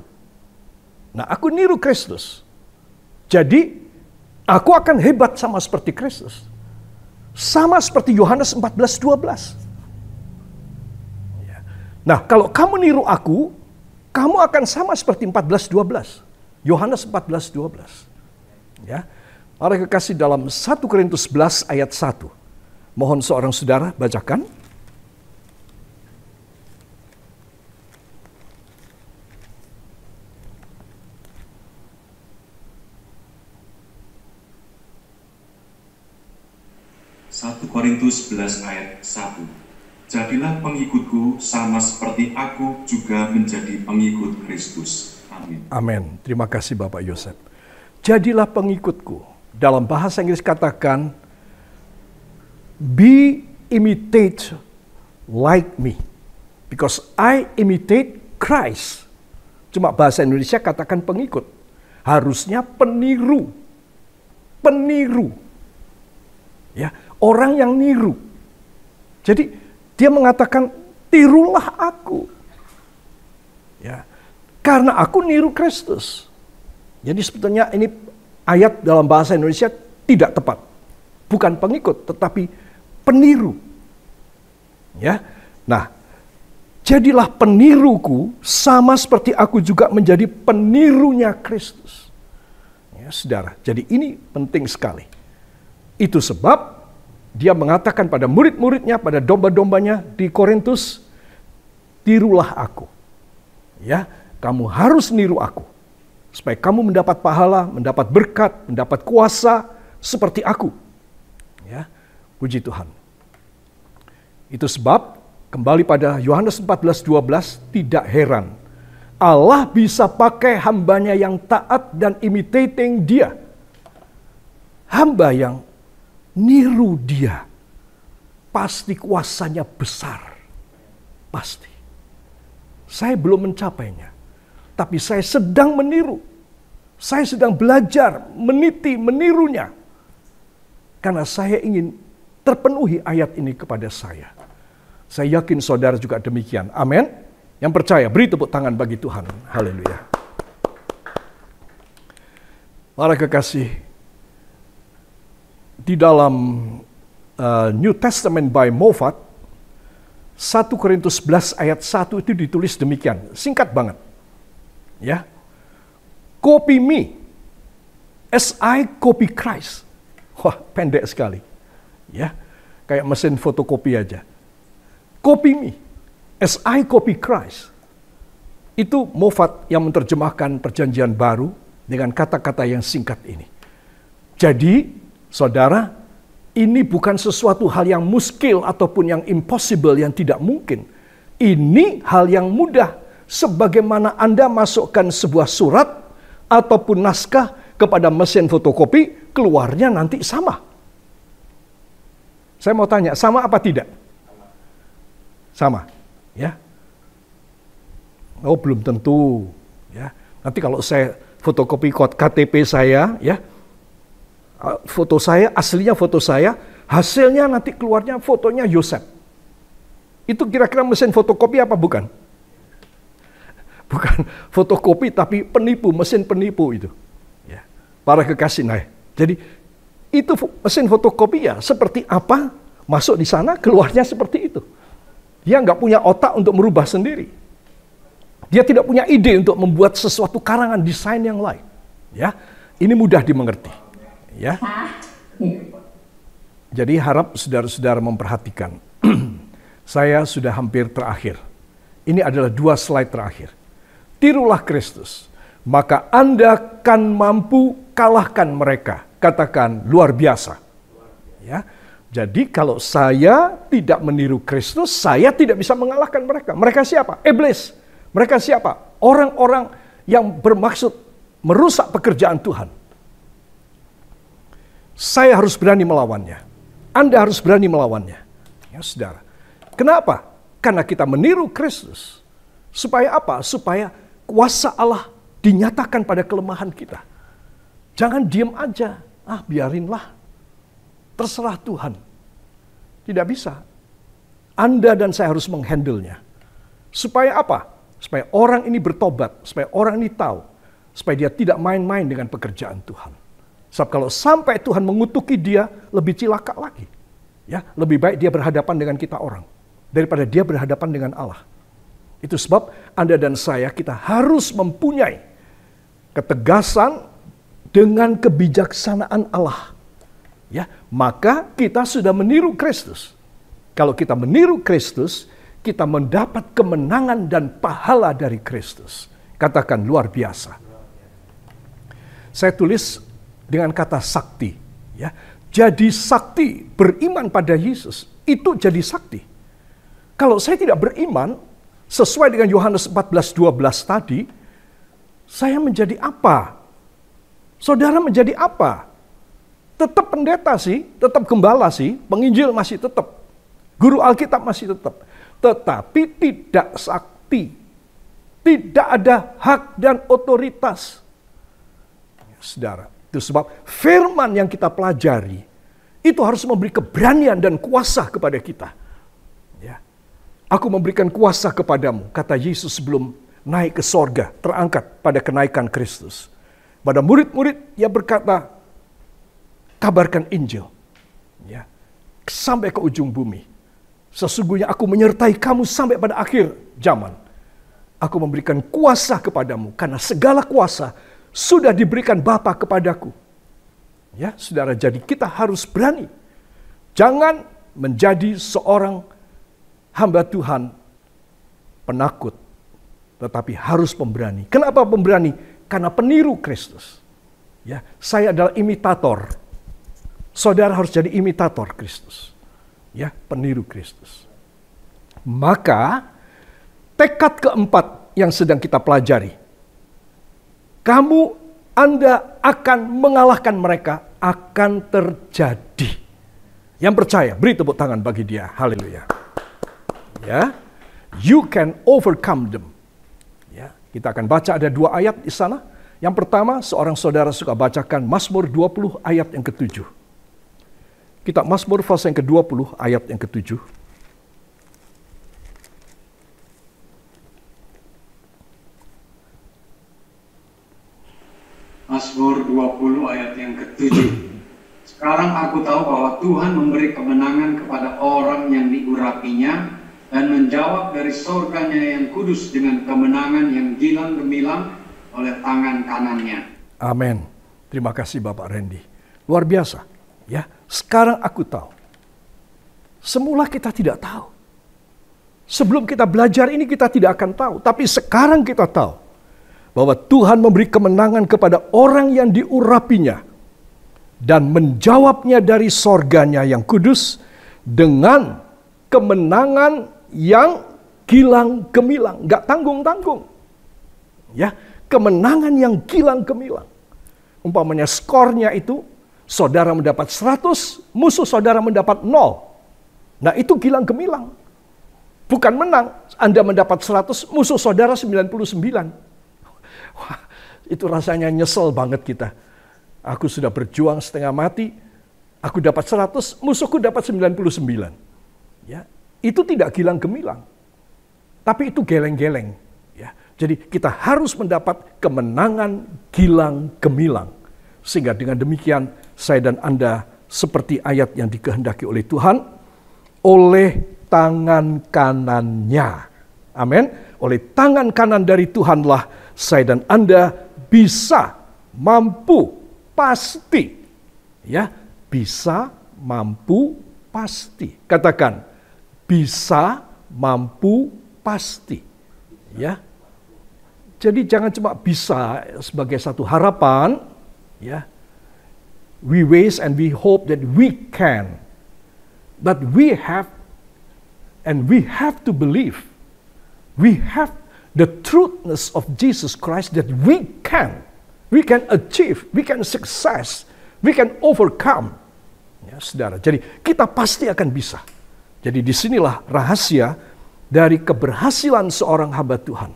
Nah, aku niru Kristus. Jadi, Aku akan hebat sama seperti Kristus. Sama seperti Yohanes 14:12. Ya. Nah, kalau kamu niru aku, kamu akan sama seperti 14:12, Yohanes 14:12. Ya. Mari kekasih dalam 1 Korintus 11 ayat 1. Mohon seorang saudara bacakan. 11 ayat 1. Jadilah pengikutku sama seperti aku juga menjadi pengikut Kristus. Amin. Amin. Terima kasih Bapak Yosef. Jadilah pengikutku. Dalam bahasa Inggris katakan, be imitate like me. Because I imitate Christ. Cuma bahasa Indonesia katakan pengikut. Harusnya peniru. Peniru. Ya, orang yang niru. Jadi dia mengatakan tirulah aku. Ya. Karena aku niru Kristus. Jadi sebetulnya ini ayat dalam bahasa Indonesia tidak tepat. Bukan pengikut tetapi peniru. Ya. Nah, jadilah peniruku sama seperti aku juga menjadi penirunya Kristus. Ya, saudara, jadi ini penting sekali. Itu sebab dia mengatakan pada murid-muridnya, pada domba-dombanya di Korintus, tirulah aku. Ya, kamu harus niru aku. Supaya kamu mendapat pahala, mendapat berkat, mendapat kuasa seperti aku. Ya, puji Tuhan. Itu sebab kembali pada Yohanes 14:12 tidak heran Allah bisa pakai hambanya yang taat dan imitating dia. Hamba yang niru dia. Pasti kuasanya besar. Pasti. Saya belum mencapainya. Tapi saya sedang meniru. Saya sedang belajar, meniti, menirunya. Karena saya ingin terpenuhi ayat ini kepada saya. Saya yakin saudara juga demikian. Amin. Yang percaya, beri tepuk tangan bagi Tuhan. Haleluya. Para kekasih, di dalam uh, New Testament by Moffat, 1 Korintus 11 ayat 1 itu ditulis demikian, singkat banget. Ya. Copy me as I copy Christ. Wah, pendek sekali. Ya. Kayak mesin fotokopi aja. Copy me as I copy Christ. Itu Moffat yang menerjemahkan perjanjian baru dengan kata-kata yang singkat ini. Jadi Saudara, ini bukan sesuatu hal yang muskil ataupun yang impossible, yang tidak mungkin. Ini hal yang mudah. Sebagaimana Anda masukkan sebuah surat ataupun naskah kepada mesin fotokopi, keluarnya nanti sama. Saya mau tanya, sama apa tidak? Sama, ya. Oh, belum tentu, ya. Nanti kalau saya fotokopi KTP saya, ya, Ah, foto saya, aslinya foto saya, hasilnya nanti keluarnya fotonya Yosef. Itu kira-kira mesin fotokopi apa bukan? Bukan fotokopi tapi penipu, mesin penipu itu. Ya. Para kekasih naik. Jadi itu mesin fotokopi ya seperti apa masuk di sana keluarnya seperti itu. Dia nggak punya otak untuk merubah sendiri. Dia tidak punya ide untuk membuat sesuatu karangan desain yang lain. Ya, ini mudah dimengerti ya. Jadi harap saudara-saudara memperhatikan. Saya sudah hampir terakhir. Ini adalah dua slide terakhir. Tirulah Kristus, maka Anda akan mampu kalahkan mereka. Katakan luar biasa. Ya. Jadi kalau saya tidak meniru Kristus, saya tidak bisa mengalahkan mereka. Mereka siapa? Iblis. Mereka siapa? Orang-orang yang bermaksud merusak pekerjaan Tuhan. Saya harus berani melawannya. Anda harus berani melawannya. Ya, saudara. Kenapa? Karena kita meniru Kristus. Supaya apa? Supaya kuasa Allah dinyatakan pada kelemahan kita. Jangan diam aja. Ah, biarinlah. Terserah Tuhan. Tidak bisa. Anda dan saya harus menghandlenya. Supaya apa? Supaya orang ini bertobat, supaya orang ini tahu, supaya dia tidak main-main dengan pekerjaan Tuhan. Sebab kalau sampai Tuhan mengutuki dia, lebih cilaka lagi. Ya, lebih baik dia berhadapan dengan kita orang daripada dia berhadapan dengan Allah. Itu sebab Anda dan saya kita harus mempunyai ketegasan dengan kebijaksanaan Allah. Ya, maka kita sudah meniru Kristus. Kalau kita meniru Kristus, kita mendapat kemenangan dan pahala dari Kristus. Katakan luar biasa. Saya tulis dengan kata sakti. Ya. Jadi sakti, beriman pada Yesus, itu jadi sakti. Kalau saya tidak beriman, sesuai dengan Yohanes 14:12 tadi, saya menjadi apa? Saudara menjadi apa? Tetap pendeta sih, tetap gembala sih, penginjil masih tetap, guru Alkitab masih tetap. Tetapi tidak sakti, tidak ada hak dan otoritas. Ya, saudara, itu sebab firman yang kita pelajari itu harus memberi keberanian dan kuasa kepada kita. Ya. Aku memberikan kuasa kepadamu, kata Yesus sebelum naik ke sorga, terangkat pada kenaikan Kristus. Pada murid-murid ia berkata, kabarkan Injil. Ya. Sampai ke ujung bumi. Sesungguhnya aku menyertai kamu sampai pada akhir zaman. Aku memberikan kuasa kepadamu karena segala kuasa sudah diberikan Bapa kepadaku. Ya, Saudara, jadi kita harus berani. Jangan menjadi seorang hamba Tuhan penakut, tetapi harus pemberani. Kenapa pemberani? Karena peniru Kristus. Ya, saya adalah imitator. Saudara harus jadi imitator Kristus. Ya, peniru Kristus. Maka tekad keempat yang sedang kita pelajari kamu Anda akan mengalahkan mereka akan terjadi. Yang percaya, beri tepuk tangan bagi dia. Haleluya. Ya. You can overcome them. Ya, kita akan baca ada dua ayat di sana. Yang pertama, seorang saudara suka bacakan Mazmur 20 ayat yang ketujuh. Kita Mazmur pasal yang ke-20 ayat yang ketujuh. Mazmur 20 ayat yang ke-7. Sekarang aku tahu bahwa Tuhan memberi kemenangan kepada orang yang diurapinya dan menjawab dari sorganya yang kudus dengan kemenangan yang gilang gemilang oleh tangan kanannya. Amin. Terima kasih Bapak Randy. Luar biasa. Ya, sekarang aku tahu. Semula kita tidak tahu. Sebelum kita belajar ini kita tidak akan tahu, tapi sekarang kita tahu bahwa Tuhan memberi kemenangan kepada orang yang diurapinya dan menjawabnya dari sorganya yang kudus dengan kemenangan yang kilang kemilang, nggak tanggung-tanggung. Ya, kemenangan yang kilang kemilang. Umpamanya skornya itu saudara mendapat 100, musuh saudara mendapat 0. Nah, itu kilang kemilang. Bukan menang, Anda mendapat 100, musuh saudara 99. Wah, itu rasanya nyesel banget kita. Aku sudah berjuang setengah mati, aku dapat 100, musuhku dapat 99. Ya, itu tidak gilang gemilang. Tapi itu geleng-geleng. Ya, jadi kita harus mendapat kemenangan gilang gemilang. Sehingga dengan demikian saya dan Anda seperti ayat yang dikehendaki oleh Tuhan oleh tangan kanannya. Amin. Oleh tangan kanan dari Tuhanlah saya dan Anda bisa, mampu, pasti. Ya, bisa, mampu, pasti. Katakan, bisa, mampu, pasti. Ya. Jadi jangan cuma bisa sebagai satu harapan, ya. We wish and we hope that we can. But we have and we have to believe. We have the truthness of Jesus Christ that we can, we can achieve, we can success, we can overcome. Ya, saudara, jadi kita pasti akan bisa. Jadi disinilah rahasia dari keberhasilan seorang hamba Tuhan.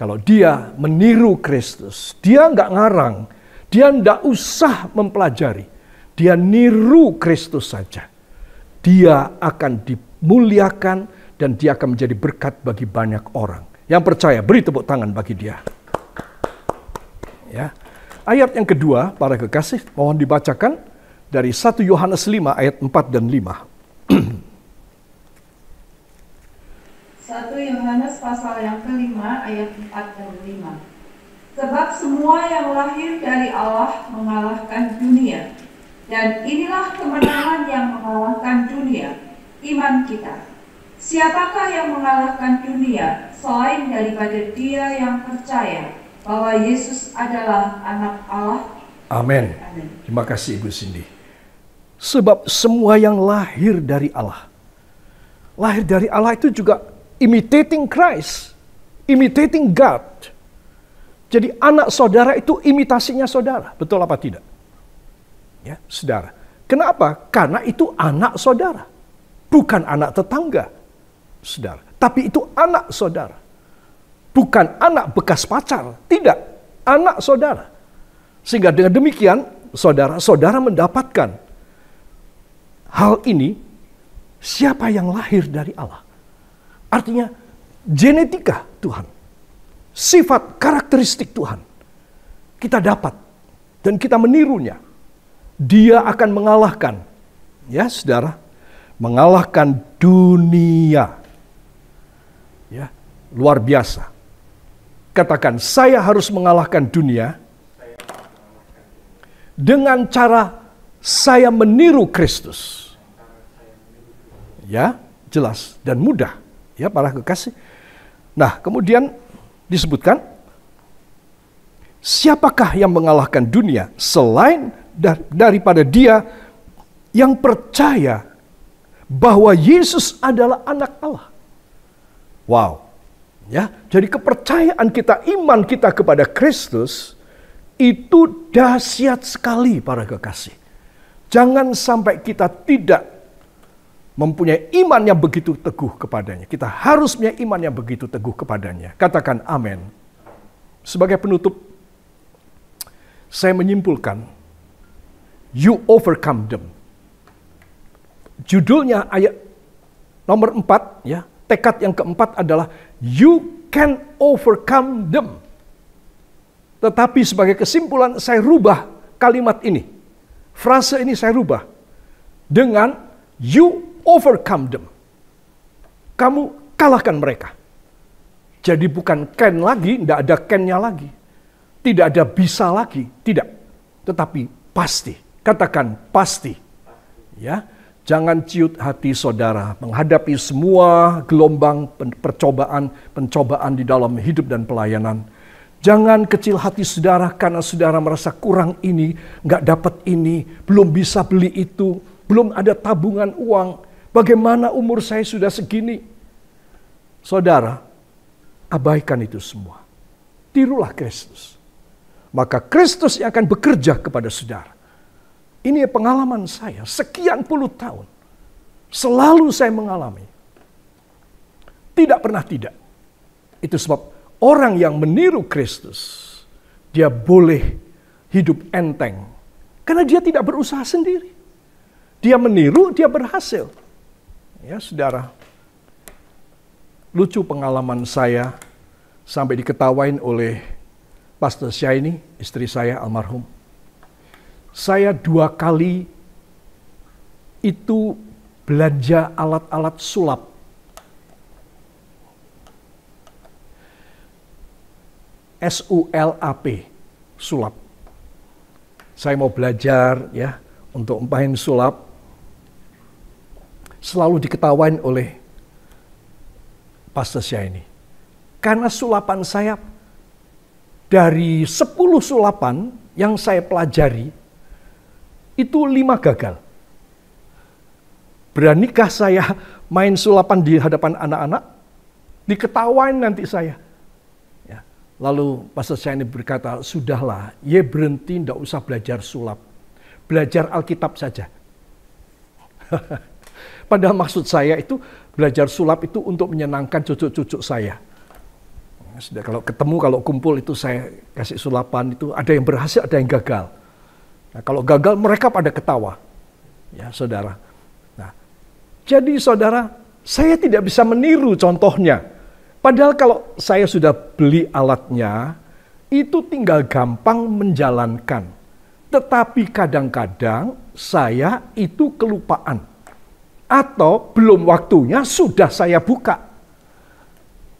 Kalau dia meniru Kristus, dia nggak ngarang, dia nggak usah mempelajari, dia niru Kristus saja. Dia akan dimuliakan dan dia akan menjadi berkat bagi banyak orang. Yang percaya, beri tepuk tangan bagi dia. Ya. Ayat yang kedua, para kekasih, mohon dibacakan dari 1 Yohanes 5 ayat 4 dan 5. 1 Yohanes pasal yang kelima ayat 4 dan 5 Sebab semua yang lahir dari Allah mengalahkan dunia Dan inilah kemenangan yang mengalahkan dunia Iman kita Siapakah yang mengalahkan dunia selain daripada dia yang percaya bahwa Yesus adalah anak Allah? Amin. Terima kasih Ibu Cindy. Sebab semua yang lahir dari Allah. Lahir dari Allah itu juga imitating Christ. Imitating God. Jadi anak saudara itu imitasinya saudara. Betul apa tidak? Ya, saudara. Kenapa? Karena itu anak saudara. Bukan anak tetangga saudara. Tapi itu anak saudara. Bukan anak bekas pacar. Tidak. Anak saudara. Sehingga dengan demikian, saudara-saudara mendapatkan hal ini, siapa yang lahir dari Allah. Artinya, genetika Tuhan. Sifat karakteristik Tuhan. Kita dapat. Dan kita menirunya. Dia akan mengalahkan. Ya, saudara. Mengalahkan dunia luar biasa. Katakan, saya harus mengalahkan dunia dengan cara saya meniru Kristus. Ya, jelas dan mudah. Ya, para kekasih. Nah, kemudian disebutkan, siapakah yang mengalahkan dunia selain daripada dia yang percaya bahwa Yesus adalah anak Allah. Wow, Ya, jadi kepercayaan kita, iman kita kepada Kristus itu dahsyat sekali para kekasih. Jangan sampai kita tidak mempunyai iman yang begitu teguh kepadanya. Kita harus punya iman yang begitu teguh kepadanya. Katakan amin. Sebagai penutup, saya menyimpulkan, you overcome them. Judulnya ayat nomor 4 ya, Tekad yang keempat adalah you can overcome them. Tetapi sebagai kesimpulan saya rubah kalimat ini. Frase ini saya rubah dengan you overcome them. Kamu kalahkan mereka. Jadi bukan can lagi, tidak ada can-nya lagi. Tidak ada bisa lagi, tidak. Tetapi pasti. Katakan pasti. Ya. Jangan ciut hati saudara menghadapi semua gelombang percobaan, pencobaan di dalam hidup dan pelayanan. Jangan kecil hati saudara karena saudara merasa kurang ini, nggak dapat ini, belum bisa beli itu, belum ada tabungan uang. Bagaimana umur saya sudah segini? Saudara, abaikan itu semua. Tirulah Kristus. Maka Kristus yang akan bekerja kepada saudara ini pengalaman saya sekian puluh tahun. Selalu saya mengalami. Tidak pernah tidak. Itu sebab orang yang meniru Kristus, dia boleh hidup enteng. Karena dia tidak berusaha sendiri. Dia meniru, dia berhasil. Ya, saudara. Lucu pengalaman saya sampai diketawain oleh Pastor Syaini, istri saya almarhum saya dua kali itu belanja alat-alat sulap. SULAP, sulap. Saya mau belajar ya untuk main sulap. Selalu diketawain oleh pastor saya ini. Karena sulapan saya dari 10 sulapan yang saya pelajari, itu lima gagal. Beranikah saya main sulapan di hadapan anak-anak? Diketawain nanti saya. Ya. Lalu pastor saya ini berkata, sudahlah, ye berhenti, tidak usah belajar sulap. Belajar Alkitab saja. Padahal maksud saya itu belajar sulap itu untuk menyenangkan cucu-cucu saya. Ya, sudah kalau ketemu, kalau kumpul itu saya kasih sulapan itu ada yang berhasil, ada yang gagal. Nah, kalau gagal mereka pada ketawa. Ya, Saudara. Nah, jadi Saudara, saya tidak bisa meniru contohnya. Padahal kalau saya sudah beli alatnya, itu tinggal gampang menjalankan. Tetapi kadang-kadang saya itu kelupaan. Atau belum waktunya sudah saya buka.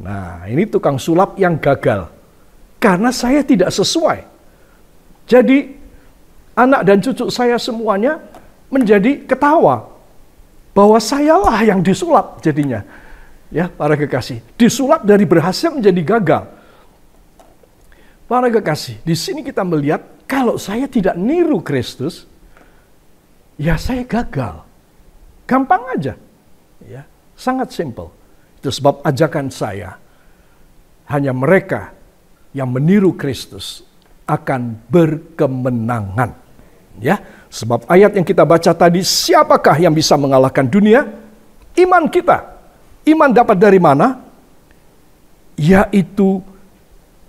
Nah, ini tukang sulap yang gagal. Karena saya tidak sesuai. Jadi anak dan cucu saya semuanya menjadi ketawa bahwa sayalah yang disulap jadinya. Ya, para kekasih, disulap dari berhasil menjadi gagal. Para kekasih, di sini kita melihat kalau saya tidak niru Kristus, ya saya gagal. Gampang aja. Ya, sangat simple. Itu sebab ajakan saya hanya mereka yang meniru Kristus akan berkemenangan. Ya, sebab ayat yang kita baca tadi, siapakah yang bisa mengalahkan dunia? Iman kita. Iman dapat dari mana? Yaitu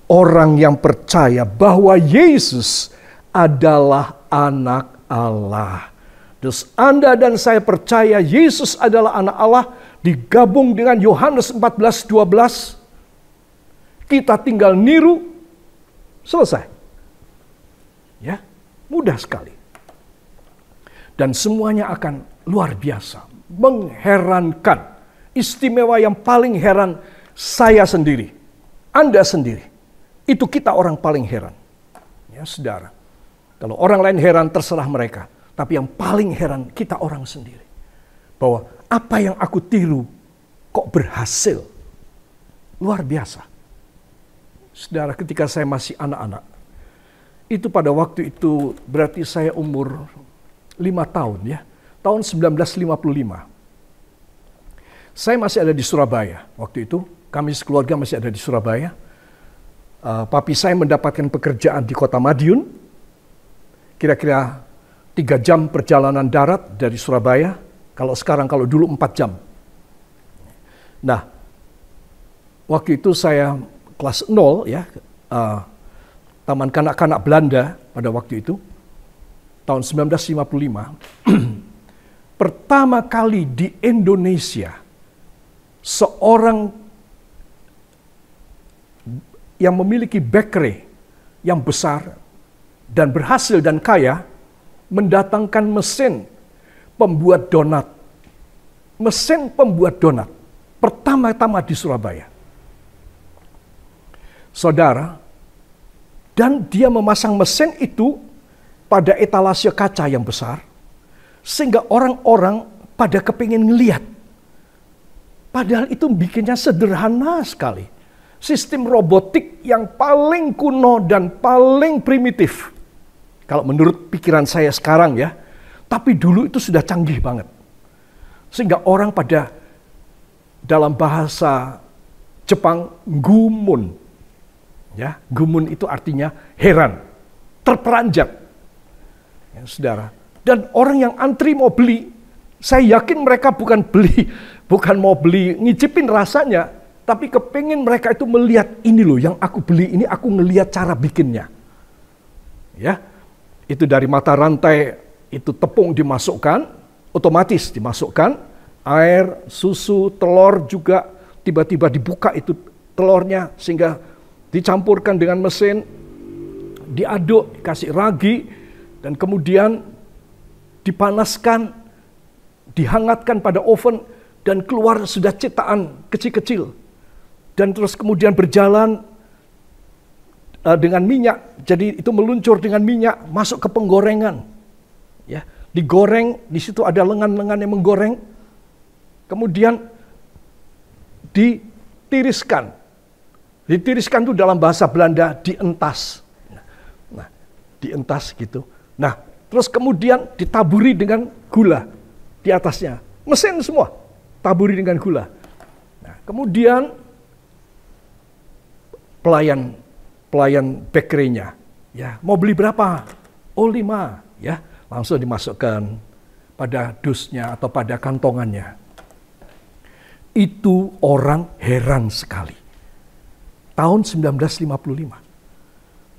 orang yang percaya bahwa Yesus adalah anak Allah. Terus Anda dan saya percaya Yesus adalah anak Allah digabung dengan Yohanes 14:12 kita tinggal niru selesai. Ya, mudah sekali dan semuanya akan luar biasa, mengherankan, istimewa yang paling heran saya sendiri, Anda sendiri. Itu kita orang paling heran. Ya, Saudara. Kalau orang lain heran terserah mereka, tapi yang paling heran kita orang sendiri. Bahwa apa yang aku tiru kok berhasil. Luar biasa. Saudara, ketika saya masih anak-anak, itu pada waktu itu berarti saya umur lima tahun ya, tahun 1955. Saya masih ada di Surabaya waktu itu, kami sekeluarga masih ada di Surabaya. Uh, papi saya mendapatkan pekerjaan di kota Madiun, kira-kira tiga jam perjalanan darat dari Surabaya. Kalau sekarang, kalau dulu empat jam. Nah, waktu itu saya kelas nol ya, uh, Taman Kanak-Kanak Belanda pada waktu itu tahun 1955, pertama kali di Indonesia seorang yang memiliki bakery yang besar dan berhasil dan kaya mendatangkan mesin pembuat donat. Mesin pembuat donat pertama-tama di Surabaya. Saudara, dan dia memasang mesin itu pada etalase kaca yang besar, sehingga orang-orang pada kepingin ngeliat. Padahal itu bikinnya sederhana sekali. Sistem robotik yang paling kuno dan paling primitif. Kalau menurut pikiran saya sekarang ya. Tapi dulu itu sudah canggih banget. Sehingga orang pada dalam bahasa Jepang gumun. Ya, gumun itu artinya heran, terperanjat, Ya, saudara. Dan orang yang antri mau beli, saya yakin mereka bukan beli, bukan mau beli ngicipin rasanya, tapi kepengen mereka itu melihat ini loh yang aku beli ini aku ngelihat cara bikinnya. Ya. Itu dari mata rantai itu tepung dimasukkan, otomatis dimasukkan, air, susu, telur juga tiba-tiba dibuka itu telurnya sehingga dicampurkan dengan mesin, diaduk, kasih ragi, dan kemudian dipanaskan, dihangatkan pada oven dan keluar sudah cetakan kecil-kecil. Dan terus kemudian berjalan eh, dengan minyak, jadi itu meluncur dengan minyak masuk ke penggorengan. Ya, digoreng, di situ ada lengan-lengan yang menggoreng. Kemudian ditiriskan. Ditiriskan itu dalam bahasa Belanda dientas. Nah, nah dientas gitu Nah, terus kemudian ditaburi dengan gula di atasnya. Mesin semua taburi dengan gula. Nah, kemudian pelayan pelayan bakerynya ya mau beli berapa? Oh lima ya langsung dimasukkan pada dusnya atau pada kantongannya. Itu orang heran sekali. Tahun 1955.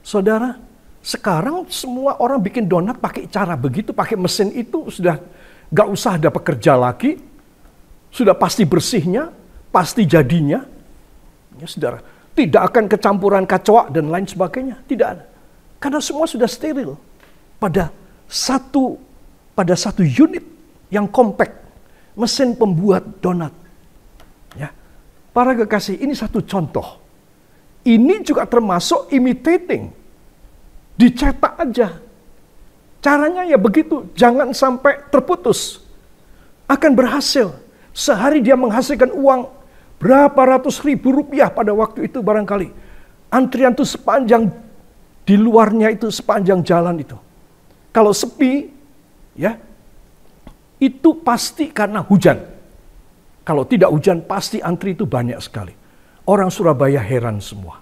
Saudara, sekarang semua orang bikin donat pakai cara begitu, pakai mesin itu sudah gak usah ada pekerja lagi, sudah pasti bersihnya, pasti jadinya. Ya saudara, tidak akan kecampuran kacauak dan lain sebagainya, tidak ada. Karena semua sudah steril pada satu pada satu unit yang kompak mesin pembuat donat. Ya. Para kekasih, ini satu contoh. Ini juga termasuk imitating dicetak aja. Caranya ya begitu, jangan sampai terputus. Akan berhasil. Sehari dia menghasilkan uang berapa ratus ribu rupiah pada waktu itu barangkali. Antrian itu sepanjang di luarnya itu sepanjang jalan itu. Kalau sepi, ya itu pasti karena hujan. Kalau tidak hujan pasti antri itu banyak sekali. Orang Surabaya heran semua.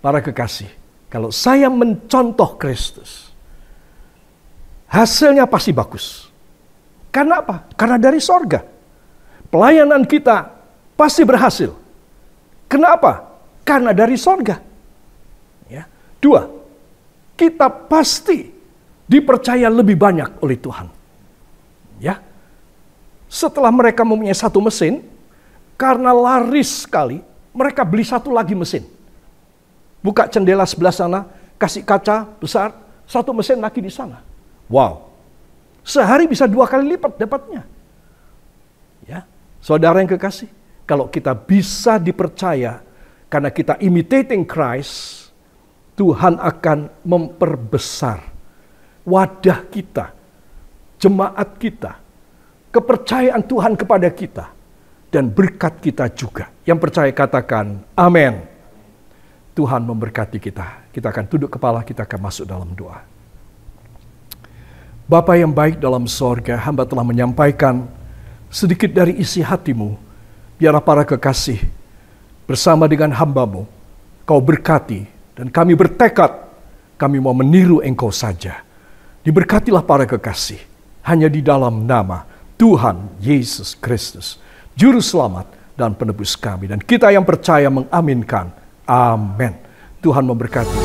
Para kekasih, kalau saya mencontoh Kristus, hasilnya pasti bagus. Karena apa? Karena dari sorga. Pelayanan kita pasti berhasil. Kenapa? Karena dari sorga. Ya. Dua, kita pasti dipercaya lebih banyak oleh Tuhan. Ya. Setelah mereka mempunyai satu mesin, karena laris sekali, mereka beli satu lagi mesin Buka jendela sebelah sana, kasih kaca besar, satu mesin lagi di sana. Wow. Sehari bisa dua kali lipat dapatnya. Ya. Saudara yang kekasih, kalau kita bisa dipercaya karena kita imitating Christ, Tuhan akan memperbesar wadah kita, jemaat kita, kepercayaan Tuhan kepada kita, dan berkat kita juga. Yang percaya katakan, amin. Tuhan memberkati kita. Kita akan tunduk kepala, kita akan masuk dalam doa. Bapa yang baik dalam sorga, hamba telah menyampaikan sedikit dari isi hatimu. Biarlah para kekasih bersama dengan hambamu, kau berkati dan kami bertekad kami mau meniru engkau saja. Diberkatilah para kekasih hanya di dalam nama Tuhan Yesus Kristus, Juru Selamat dan Penebus kami. Dan kita yang percaya mengaminkan Amin. Tuhan memberkati.